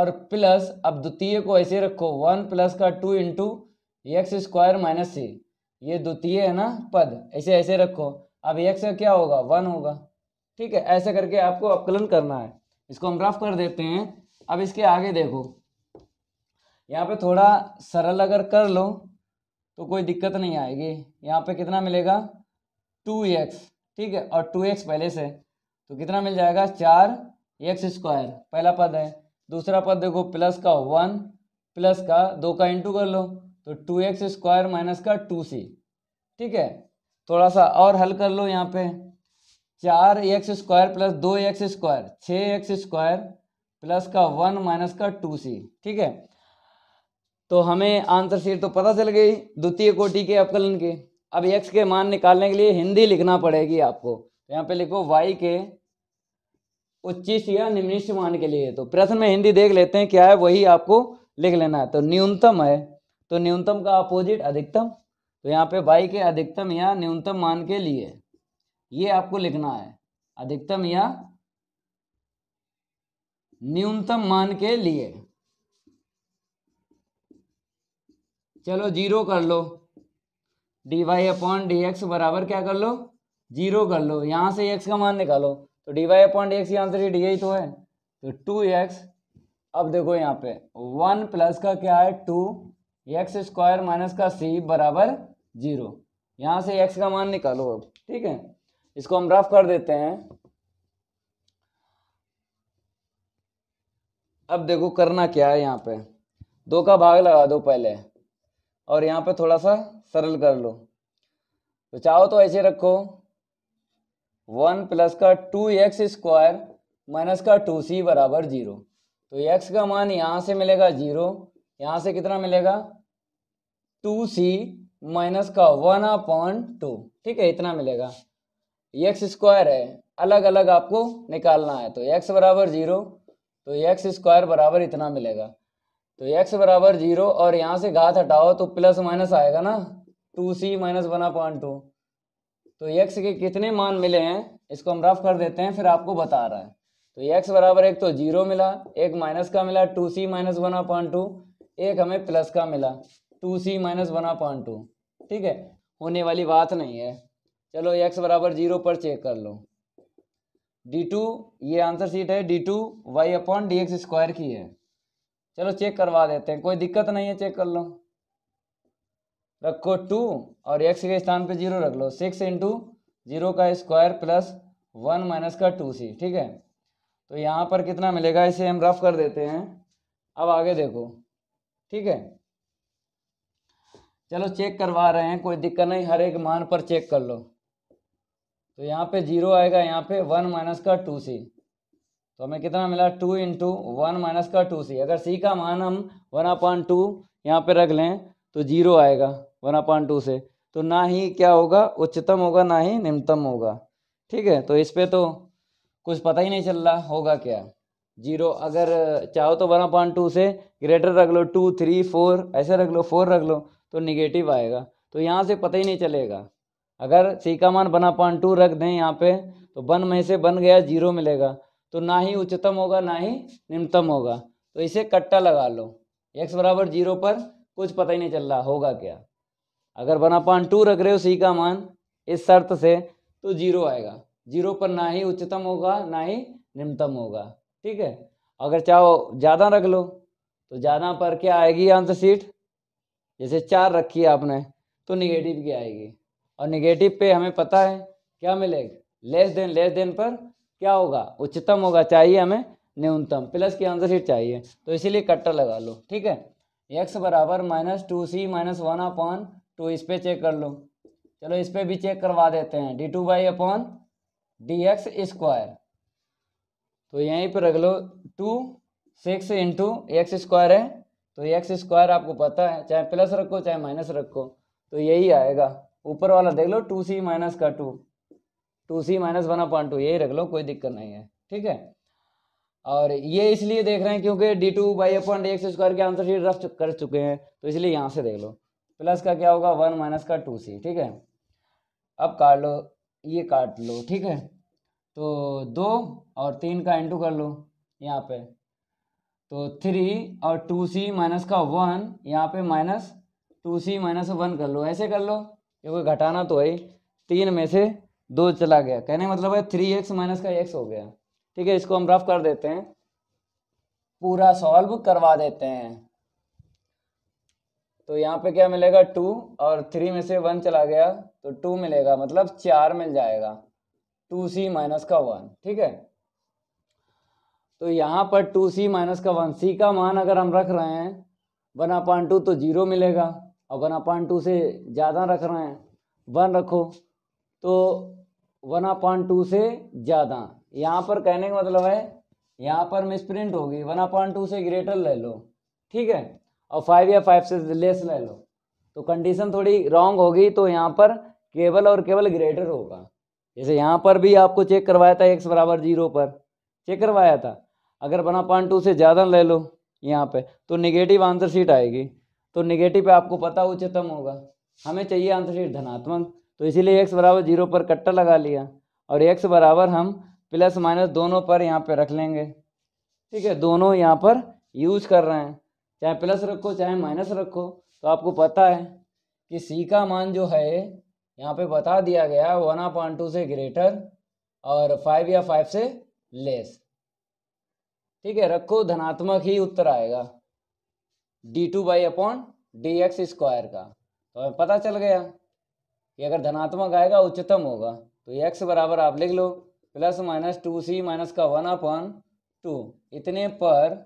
और प्लस अब द्वितीय को ऐसे रखो वन प्लस का two into x square minus c ये द्वितीय है ना पद ऐसे ऐसे रखो अब एक से क्या होगा वन होगा ठीक है ऐसे करके आपको अवकलन करना है इसको हम ग्राफ कर देते हैं अब इसके आगे देखो यहाँ पे थोड़ा सरल अगर कर लो तो कोई दिक्कत नहीं आएगी यहाँ पे कितना मिलेगा टू एक्स ठीक है और टू एक्स पहले से तो कितना मिल जाएगा चार एक्स स्क्वायर पहला पद है दूसरा पद देखो प्लस का वन प्लस का दो का इंटू कर लो तो टू एक्स स्क्वायर माइनस का टू सी ठीक है थोड़ा सा और हल कर लो यहाँ पे चार एक्स स्क्वायर प्लस दो एक्स स्क्वायर छः एक्स स्क्वायर प्लस का वन माइनस का टू सी ठीक है तो हमें आंसर शीट तो पता चल गई द्वितीय कोटि के अवकलन के अब एक्स के मान निकालने के लिए हिंदी लिखना पड़ेगी आपको तो यहाँ पे लिखो वाई के उच्चिष्ट या निम्निष्ठ मान के लिए तो प्रश्न में हिंदी देख लेते हैं क्या है वही आपको लिख लेना है तो न्यूनतम है तो न्यूनतम का अपोजिट अधिकतम तो यहाँ पे बाई के अधिकतम या न्यूनतम मान के लिए ये आपको लिखना है अधिकतम या न्यूनतम मान के लिए चलो जीरो कर लो D Y upon D x बराबर क्या कर लो जीरो कर लो यहां से एक्स का मान निकालो तो D Y upon D X यहां से डी आई तो है तो टू एक्स अब देखो यहाँ पे वन प्लस का क्या है टू एक्स स्क्वायर माइनस का सी बराबर जीरो यहां से एक्स का मान निकालो अब ठीक है इसको हम रफ कर देते हैं अब देखो करना क्या है यहाँ पे दो का भाग लगा दो पहले और यहाँ पे थोड़ा सा सरल कर लो तो चाहो तो ऐसे रखो वन प्लस का टू एक्स स्क्वायर माइनस का टू सी बराबर जीरो तो एक्स का मान यहाँ से मिलेगा जीरो यहां से कितना मिलेगा टू सी माइनस का वन अपॉन टू ठीक है इतना मिलेगा एक्स स्क्वायर है अलग अलग आपको निकालना है तो एक्स बराबर जीरो तो एक्स स्क्वायर बराबर इतना मिलेगा तो एक्स बराबर जीरो और यहां से घात हटाओ तो प्लस माइनस आएगा ना two C minus one upon two तो एक्स के कितने मान मिले हैं इसको हम रफ कर देते हैं फिर आपको बता रहा है तो एक्स बराबर एक तो जीरो मिला एक माइनस का मिला two C minus one upon two एक हमें प्लस का मिला two C minus one upon two ठीक है होने वाली बात नहीं है चलो एक्स बराबर जीरो पर चेक कर लो डी टू ये आंसर सीट है D two Y upon D x square की है चलो चेक करवा देते हैं कोई दिक्कत नहीं है चेक कर लो रखो टू और एक्स के स्थान पे जीरो रख लो सिक्स इंटू जीरो का स्क्वायर प्लस वन माइनस का टू सी ठीक है तो यहाँ पर कितना मिलेगा इसे हम रफ कर देते हैं अब आगे देखो ठीक है चलो चेक करवा रहे हैं कोई दिक्कत नहीं हर एक मान पर चेक कर लो तो यहाँ पे जीरो आएगा यहाँ पे वन माइनस का टू सी तो हमें कितना मिला टू इंटू वन माइनस का टू सी अगर सी का मान हम वन अपॉइंट टू यहाँ पे रख लें तो जीरो आएगा वन अपॉइंट टू से तो ना ही क्या होगा उच्चतम होगा ना ही निम्नतम होगा ठीक है तो इस पर तो कुछ पता ही नहीं चल रहा होगा क्या जीरो अगर चाहो तो वन अपॉइंट टू से ग्रेटर रख लो टू थ्री फोर ऐसे रख लो फोर रख लो तो निगेटिव आएगा तो यहाँ से पता ही नहीं चलेगा अगर सी का मान वन अपॉइंट टू रख दें यहाँ पे तो वन में से बन गया जीरो मिलेगा तो ना ही उच्चतम होगा ना ही निम्नतम होगा तो इसे कट्टा लगा लो एक्स बराबर जीरो पर कुछ पता ही नहीं चल रहा होगा क्या अगर वन अपॉइंट टू रख रहे हो सी का मान इस शर्त से तो जीरो आएगा जीरो पर ना ही उच्चतम होगा ना ही निम्नतम होगा ठीक है अगर चाहो ज़्यादा रख लो तो ज़्यादा पर क्या आएगी आंसर सीट जैसे चार रखी है आपने तो निगेटिव की आएगी और निगेटिव पे हमें पता है क्या मिलेगा लेस देन लेस देन पर क्या होगा उच्चतम होगा चाहिए हमें न्यूनतम प्लस की आंसर शीट चाहिए तो इसीलिए कट्टर लगा लो ठीक है एक्स बराबर minus two C minus one upon two इस पर चेक कर लो चलो इस पर भी चेक करवा देते हैं D two Y upon D x square तो यहीं पर रख लो two six into x square है तो एक्स स्क्वायर आपको पता है चाहे प्लस रखो चाहे माइनस रखो तो यही आएगा ऊपर वाला देख लो टू सी माइनस का two two C minus one upon two यही रख लो कोई दिक्कत नहीं है ठीक है और ये इसलिए देख रहे हैं क्योंकि D two Y upon X square के आंसर रफ कर चुके हैं तो इसलिए यहाँ से देख लो प्लस का क्या होगा वन माइनस का टू सी ठीक है अब काट लो ये काट लो ठीक है तो दो और तीन का इंटू कर लो यहाँ पे तो थ्री और टू सी माइनस का वन यहाँ पे minus two C minus one कर लो ऐसे कर लो क्योंकि घटाना तो है तीन में से दो चला गया कहने मतलब है थ्री एक्स माइनस का एक्स हो गया ठीक है इसको हम रफ कर देते हैं पूरा सॉल्व करवा देते हैं तो यहाँ पे क्या मिलेगा टू और थ्री में से वन चला गया तो टू मिलेगा मतलब चार मिल जाएगा टू सी माइनस का वन ठीक है तो यहाँ पर टू सी माइनस का वन सी का मान अगर हम रख रहे हैं वन अपॉइंट टू तो जीरो मिलेगा और वन अपॉइंट टू से ज़्यादा रख रहे हैं वन रखो तो वन अपॉइंट टू से ज़्यादा यहाँ पर कहने का मतलब है यहाँ पर मिस प्रिंट होगी वन अपॉइंट टू से ग्रेटर ले लो ठीक है और फाइव या फाइव से लेस ले लो तो कंडीशन थोड़ी रॉन्ग होगी तो यहाँ पर केवल और केवल ग्रेटर होगा जैसे यहाँ पर भी आपको चेक करवाया था एक्स बराबर जीरो पर चेक करवाया था अगर बना पॉइंट टू से ज़्यादा ले लो यहाँ पे तो निगेटिव आंसर शीट आएगी तो निगेटिव पे आपको पता उच्चतम होगा हमें चाहिए आंसर शीट धनात्मक तो इसीलिए एक्स बराबर जीरो पर कट्टा लगा लिया और एक्स बराबर हम प्लस माइनस दोनों पर यहाँ पर रख लेंगे ठीक है दोनों यहाँ पर यूज कर रहे हैं चाहे प्लस रखो चाहे माइनस रखो तो आपको पता है कि सी का मान जो है यहाँ पे बता दिया गया वन अपॉइंट टू से ग्रेटर और फाइव या फाइव से लेस ठीक है रखो धनात्मक ही उत्तर आएगा D two Y upon D x square का तो हमें पता चल गया कि अगर धनात्मक आएगा उच्चतम होगा तो एक्स बराबर आप लिख लो plus minus two C minus का वन अपॉन टू इतने पर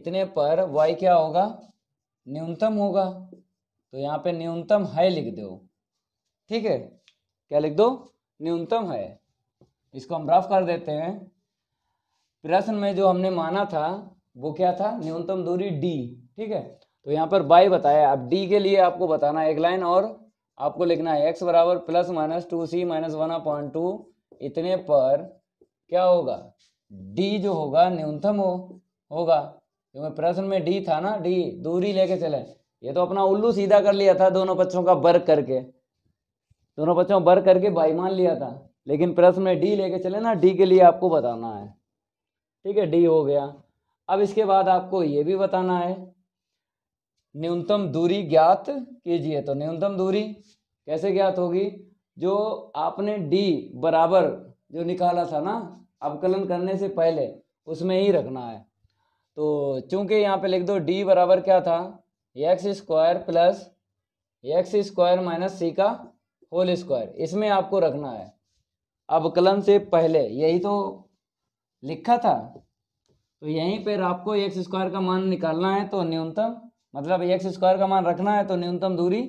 इतने पर वाई क्या होगा न्यूनतम होगा तो यहाँ पे न्यूनतम है लिख दो ठीक है क्या लिख दो न्यूनतम है इसको हम रफ कर देते हैं प्रश्न में जो हमने माना था वो क्या था न्यूनतम दूरी डी ठीक है तो यहाँ पर बाई बताया अब डी के लिए आपको बताना एक लाइन और आपको लिखना है एक्स बराबर plus minus two C minus one point two इतने पर क्या होगा डी जो होगा न्यूनतम हो होगा क्योंकि प्रश्न में डी था ना डी दूरी लेके चले ये तो अपना उल्लू सीधा कर लिया था दोनों बच्चों का वर्ग करके दोनों बच्चों बर करके बाई मान लिया था लेकिन प्रश्न में डी लेके चले ना डी के लिए आपको बताना है ठीक है डी हो गया अब इसके बाद आपको ये भी बताना है न्यूनतम दूरी ज्ञात कीजिए तो न्यूनतम दूरी कैसे ज्ञात होगी जो आपने डी बराबर जो निकाला था ना अवकलन करने से पहले उसमें ही रखना है तो चूंकि यहाँ पे लिख दो डी बराबर क्या था X square plus x square minus सी का होल स्क्वायर इसमें आपको रखना है अवकलन से पहले यही तो लिखा था तो यहीं पर आपको एक्स स्क्वायर का मान निकालना है तो न्यूनतम मतलब एक्स स्क्वायर का मान रखना है तो न्यूनतम दूरी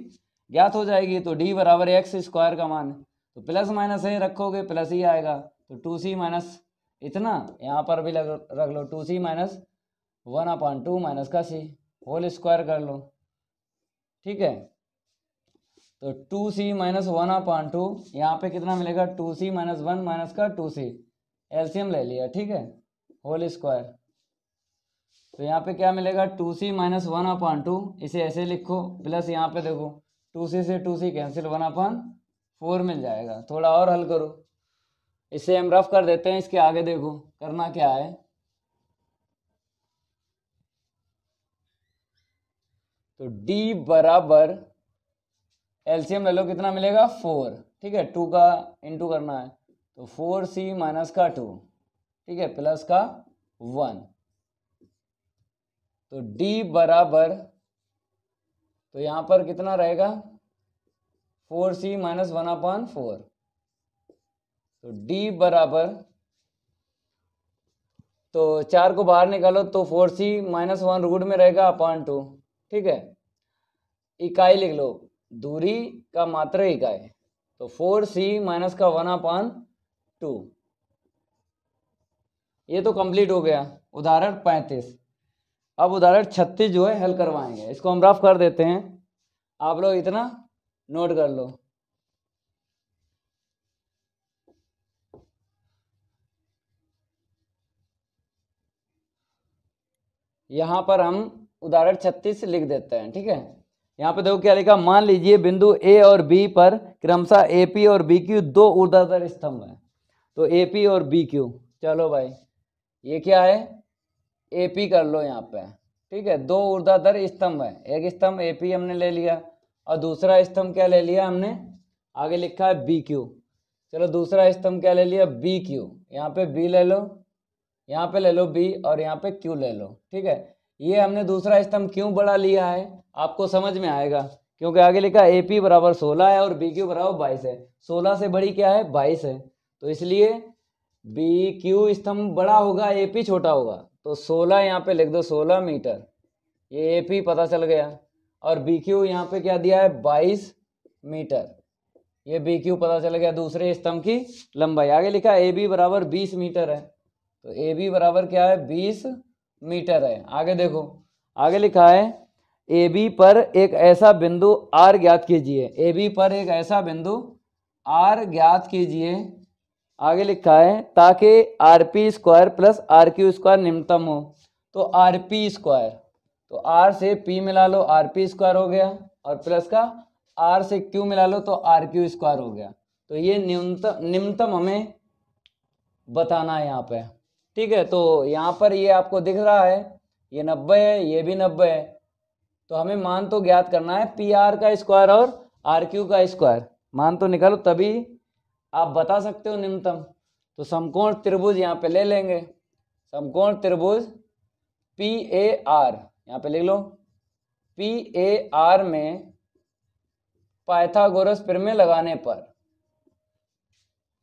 ज्ञात हो जाएगी तो डी बराबर एक्स स्क्वायर का मान तो प्लस माइनस यही रखोगे प्लस ही e आएगा तो टू सी माइनस इतना यहाँ पर भी लग रख लो two C minus one upon two minus का सी होल स्क्वायर कर लो ठीक है तो two C minus one upon two यहाँ पे कितना मिलेगा two C minus one minus का टू सी एल्सियम ले लिया ठीक है होल स्क्वायर तो यहाँ पे क्या मिलेगा two C minus one upon two इसे ऐसे लिखो प्लस यहाँ पे देखो टू सी से two C cancel one upon four मिल जाएगा थोड़ा और हल करो इसे हम रफ कर देते हैं इसके आगे देखो करना क्या है तो d बराबर एलसीएम ले लो कितना मिलेगा फोर ठीक है टू का इंटू करना है तो फोर सी माइनस का टू ठीक है प्लस का वन तो डी बराबर तो यहां पर कितना रहेगा four C minus one upon four तो डी बराबर तो चार को बाहर निकालो तो four C minus one root में रहेगा अपॉन टू ठीक है इकाई लिख लो दूरी का मात्र इकाई तो फोर सी माइनस का वन अपान टू ये तो कंप्लीट हो गया उदाहरण पैंतीस अब उदाहरण छत्तीस जो है हल करवाएंगे इसको हम रफ कर देते हैं आप लोग इतना नोट कर लो यहां पर हम उदाहरण छत्तीस लिख देते हैं ठीक है यहाँ पे देखो क्या लिखा मान लीजिए बिंदु ए और बी पर क्रमशः ए पी और बी क्यू दो ऊर्धाधर स्तंभ हैं तो ए पी और बी क्यू चलो भाई ये क्या है ए पी कर लो यहाँ पे ठीक है दो ऊर्धाधर स्तंभ है एक स्तंभ ए पी हमने ले लिया और दूसरा स्तंभ क्या ले लिया हमने आगे लिखा है बी क्यू चलो दूसरा स्तंभ क्या ले लिया बी क्यू यहाँ पे बी ले लो यहाँ पे ले लो बी और यहाँ पे क्यू ले लो ठीक है ये हमने दूसरा स्तंभ क्यों बड़ा लिया है आपको समझ में आएगा क्योंकि आगे लिखा ए पी बराबर सोलह है और बी क्यू बराबर बाईस है सोलह से बड़ी क्या है बाईस है तो इसलिए बी क्यू स्तंभ बड़ा होगा ए पी छोटा होगा तो सोलह यहाँ पे लिख दो सोलह मीटर ये ए पी पता चल गया और बी क्यू यहाँ पे क्या दिया है बाईस मीटर ये बी क्यू पता चल गया दूसरे स्तंभ की लंबाई आगे लिखा ए बी बराबर बीस मीटर है तो ए बी बराबर क्या है बीस मीटर है आगे देखो आगे लिखा है ए बी पर एक ऐसा बिंदु आर ज्ञात कीजिए ए बी पर एक ऐसा बिंदु आर ज्ञात कीजिए आगे लिखा है ताकि R P square plus R Q square निम्नतम हो तो आर पी स्क्वायर तो आर से पी मिला लो आर पी स्क्वायर हो गया और प्लस का आर से क्यू मिला लो तो आर क्यू स्क्वायर हो गया तो ये न्यूनतम निम्नतम हमें बताना है यहाँ पे ठीक है तो यहाँ पर ये आपको दिख रहा है ये नब्बे है ये भी नब्बे है तो हमें मान तो ज्ञात करना है पी आर का स्क्वायर और आर क्यू का स्क्वायर मान तो निकालो तभी आप बता सकते हो निम्नतम तो समकोण त्रिभुज यहाँ पे ले लेंगे समकोण त्रिभुज पी ए आर यहाँ पे लिख लो पी ए आर में पायथागोरस प्रमेय लगाने पर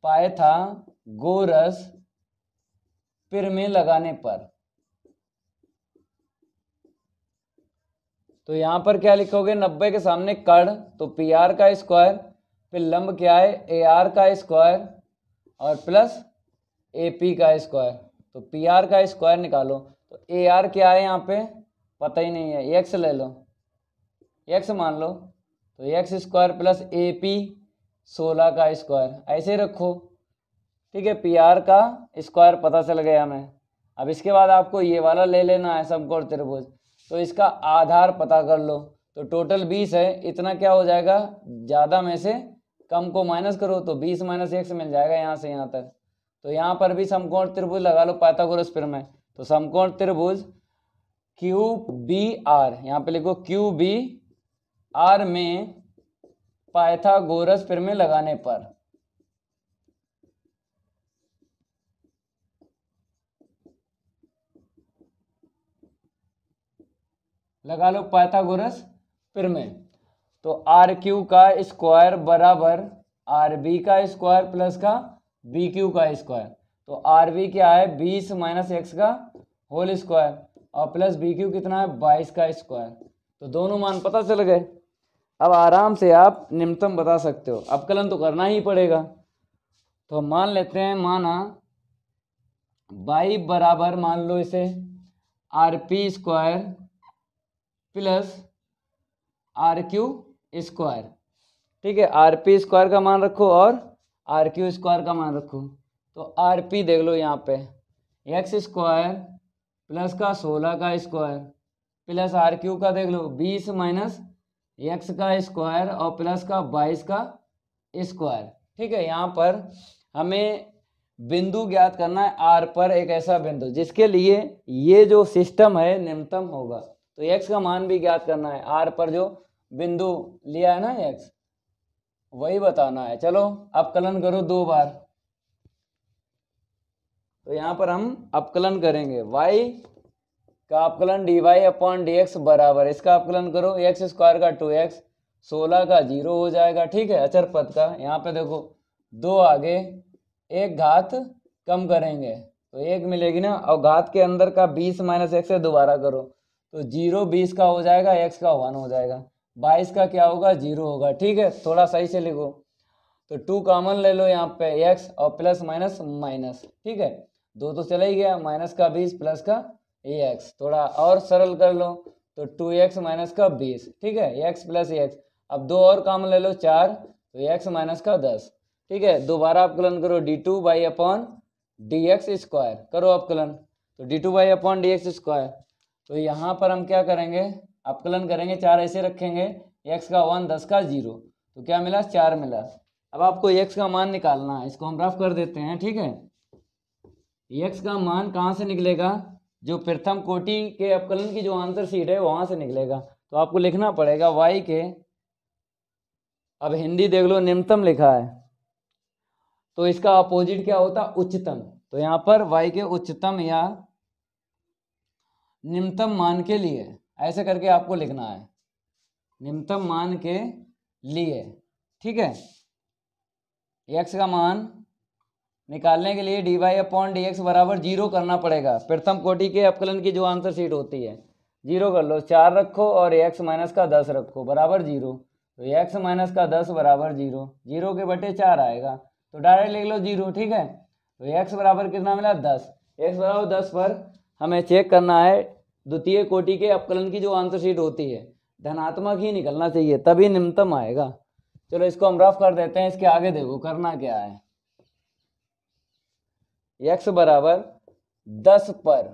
पायथागोरस फिर में लगाने पर तो यहां पर क्या लिखोगे नब्बे के सामने कड़ तो पी आर का स्क्वायर फिर लंब क्या है ए आर का स्क्वायर और प्लस ए पी का स्क्वायर तो पी आर का स्क्वायर निकालो तो ए आर क्या है यहाँ पे पता ही नहीं है एक्स ले लो एक्स मान लो तो x square plus A P सोलह का स्क्वायर ऐसे रखो ठीक है पी आर का स्क्वायर पता चल गया हमें अब इसके बाद आपको ये वाला ले लेना है समकोण त्रिभुज तो इसका आधार पता कर लो तो टोटल बीस है इतना क्या हो जाएगा ज़्यादा में से कम को माइनस करो तो बीस माइनस एक से मिल जाएगा यहाँ से यहाँ तक तो यहाँ पर भी समकोण त्रिभुज लगा लो पाइथागोरस फिर में तो समकोण त्रिभुज क्यू बी आर यहाँ पे लिखो क्यू बी आर में पाइथागोरस में लगाने पर लगा लो पाइथागोरस प्रमेय तो आर क्यू का स्क्वायर बराबर आर बी का स्क्वायर प्लस का बी क्यू का स्क्वायर तो आर बी क्या है बीस माइनस एक्स का होल स्क्वायर और प्लस बी क्यू कितना है बाईस का स्क्वायर तो दोनों मान पता चल गए अब आराम से आप निम्नतम बता सकते हो अवकलन तो करना ही पड़ेगा तो मान लेते हैं माना बाई बराबर मान लो इसे R P square plus R Q square ठीक है आर पी स्क्वायर का मान रखो और आर क्यू स्क्वायर का मान रखो तो आर पी देख लो यहाँ पे एक्स स्क्वायर प्लस का सोलह का स्क्वायर प्लस आर क्यू का देख लो बीस माइनस एक्स का स्क्वायर और प्लस का बाईस का स्क्वायर ठीक है यहाँ पर हमें बिंदु ज्ञात करना है आर पर एक ऐसा बिंदु जिसके लिए ये जो सिस्टम है निम्नतम होगा तो एक्स का मान भी ज्ञात करना है आर पर जो बिंदु लिया है ना एक्स वही बताना है चलो अपकलन करो दो बार तो यहां पर हम अपकलन करेंगे वाई का अपकलन dy Y upon D x बराबर इसका अपकलन करो एक्स स्क्वायर का टू एक्स सोलह का जीरो हो जाएगा ठीक है अचर पद का यहाँ पे देखो दो आगे एक घात कम करेंगे तो एक मिलेगी ना और घात के अंदर का बीस माइनस एक्स है दोबारा करो तो जीरो बीस का हो जाएगा एक्स का वन हो जाएगा बाईस का क्या होगा जीरो होगा ठीक है थोड़ा सही से लिखो तो टू कॉमन ले लो यहाँ पे एक्स और प्लस माइनस माइनस ठीक है दो तो चला ही गया माइनस का बीस प्लस का ए एक्स थोड़ा और सरल कर लो तो टू एक्स माइनस का बीस ठीक है एक्स प्लस एक्स अब दो और कॉमन ले लो चार तो एक्स माइनस का दस ठीक है दोबारा कलन करो D two Y upon D x square करो कलन तो D two Y upon D x square तो यहाँ पर हम क्या करेंगे अपकलन करेंगे चार ऐसे रखेंगे एक्स का वन दस का जीरो तो क्या मिला चार मिला अब आपको एक्स का मान निकालना है इसको हम रफ कर देते हैं ठीक है एक्स का मान कहाँ से निकलेगा जो प्रथम कोटि के अपकलन की जो आंसर सीट है वहाँ से निकलेगा तो आपको लिखना पड़ेगा वाई के अब हिंदी देख लो निम्नतम लिखा है तो इसका अपोजिट क्या होता उच्चतम तो यहाँ पर वाई के उच्चतम या निम्नतम मान के लिए ऐसे करके आपको लिखना है निम्नतम मान के लिए ठीक है एक्स का मान निकालने के लिए D Y upon D x बराबर जीरो करना पड़ेगा प्रथम कोटि के अपकलन की जो आंसर शीट होती है जीरो कर लो चार रखो और एक्स माइनस का दस रखो बराबर जीरो तो एक्स माइनस का दस बराबर जीरो जीरो के बटे चार आएगा तो डायरेक्ट लिख लो जीरो ठीक है तो एक्स बराबर कितना मिला दस एक्स बराबर दस पर हमें चेक करना है द्वितीय कोटि के अपकलन की जो आंसर शीट होती है धनात्मक ही निकलना चाहिए तभी निम्नतम आएगा चलो इसको हम रफ कर देते हैं इसके आगे देखो करना क्या है एक्स बराबर दस पर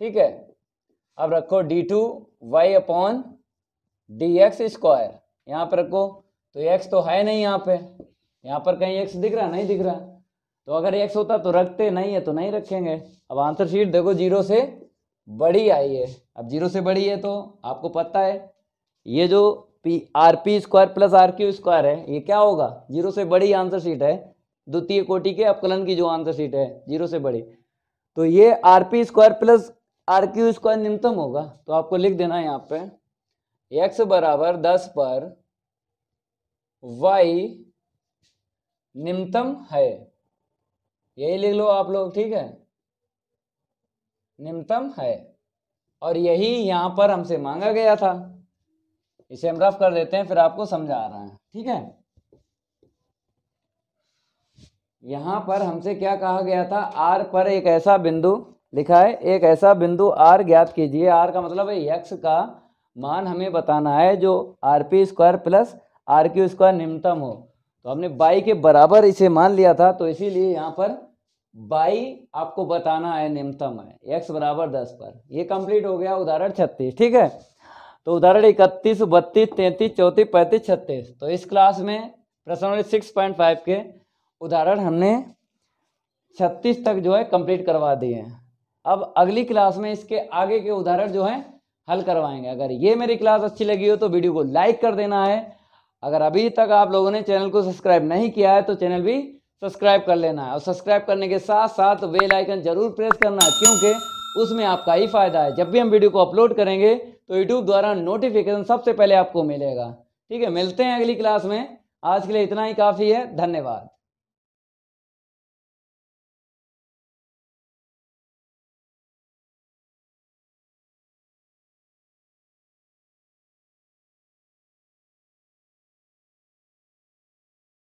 ठीक है अब रखो D two Y upon D x square यहाँ पर रखो तो एक्स तो है नहीं यहाँ पे यहाँ पर कहीं एक्स दिख रहा नहीं दिख रहा तो अगर एक्स होता तो रखते नहीं है तो नहीं रखेंगे अब आंसर शीट देखो जीरो से बड़ी आई है अब जीरो से बड़ी है तो आपको पता है ये जो P R P square plus R Q square है ये क्या होगा जीरो से बड़ी आंसर शीट है द्वितीय कोटि के अपकलन की जो आंसर शीट है जीरो से बड़ी तो ये R P square plus R Q square निम्नतम होगा तो आपको लिख देना है यहाँ पे एक्स बराबर दस पर वाई निम्नतम है यही लिख लो आप लोग ठीक है निम्नतम है और यही यहाँ पर हमसे मांगा गया था इसे हम रफ कर देते हैं फिर आपको समझा रहे हैं ठीक है यहाँ पर हमसे क्या कहा गया था आर पर एक ऐसा बिंदु लिखा है एक ऐसा बिंदु आर ज्ञात कीजिए आर का मतलब है यक्स का मान हमें बताना है जो R P square plus R Q square निम्नतम हो तो हमने बाई के बराबर इसे मान लिया था तो इसीलिए यहाँ पर बाई आपको बताना है निम्नतम है एक्स बराबर दस पर ये कंप्लीट हो गया उदाहरण छत्तीस ठीक है तो उदाहरण इकतीस बत्तीस तैंतीस चौंतीस पैंतीस छत्तीस तो इस क्लास में प्रश्न सिक्स पॉइंट फाइव के उदाहरण हमने छत्तीस तक जो है कंप्लीट करवा दिए हैं अब अगली क्लास में इसके आगे के उदाहरण जो है हल करवाएंगे अगर ये मेरी क्लास अच्छी लगी हो तो वीडियो को लाइक कर देना है अगर अभी तक आप लोगों ने चैनल को सब्सक्राइब नहीं किया है तो चैनल भी सब्सक्राइब कर लेना है और सब्सक्राइब करने के साथ साथ वेल आइकन जरूर प्रेस करना है क्योंकि उसमें आपका ही फायदा है जब भी हम वीडियो को अपलोड करेंगे तो यूट्यूब द्वारा नोटिफिकेशन सबसे पहले आपको मिलेगा ठीक है मिलते हैं अगली क्लास में आज के लिए इतना ही काफ़ी है धन्यवाद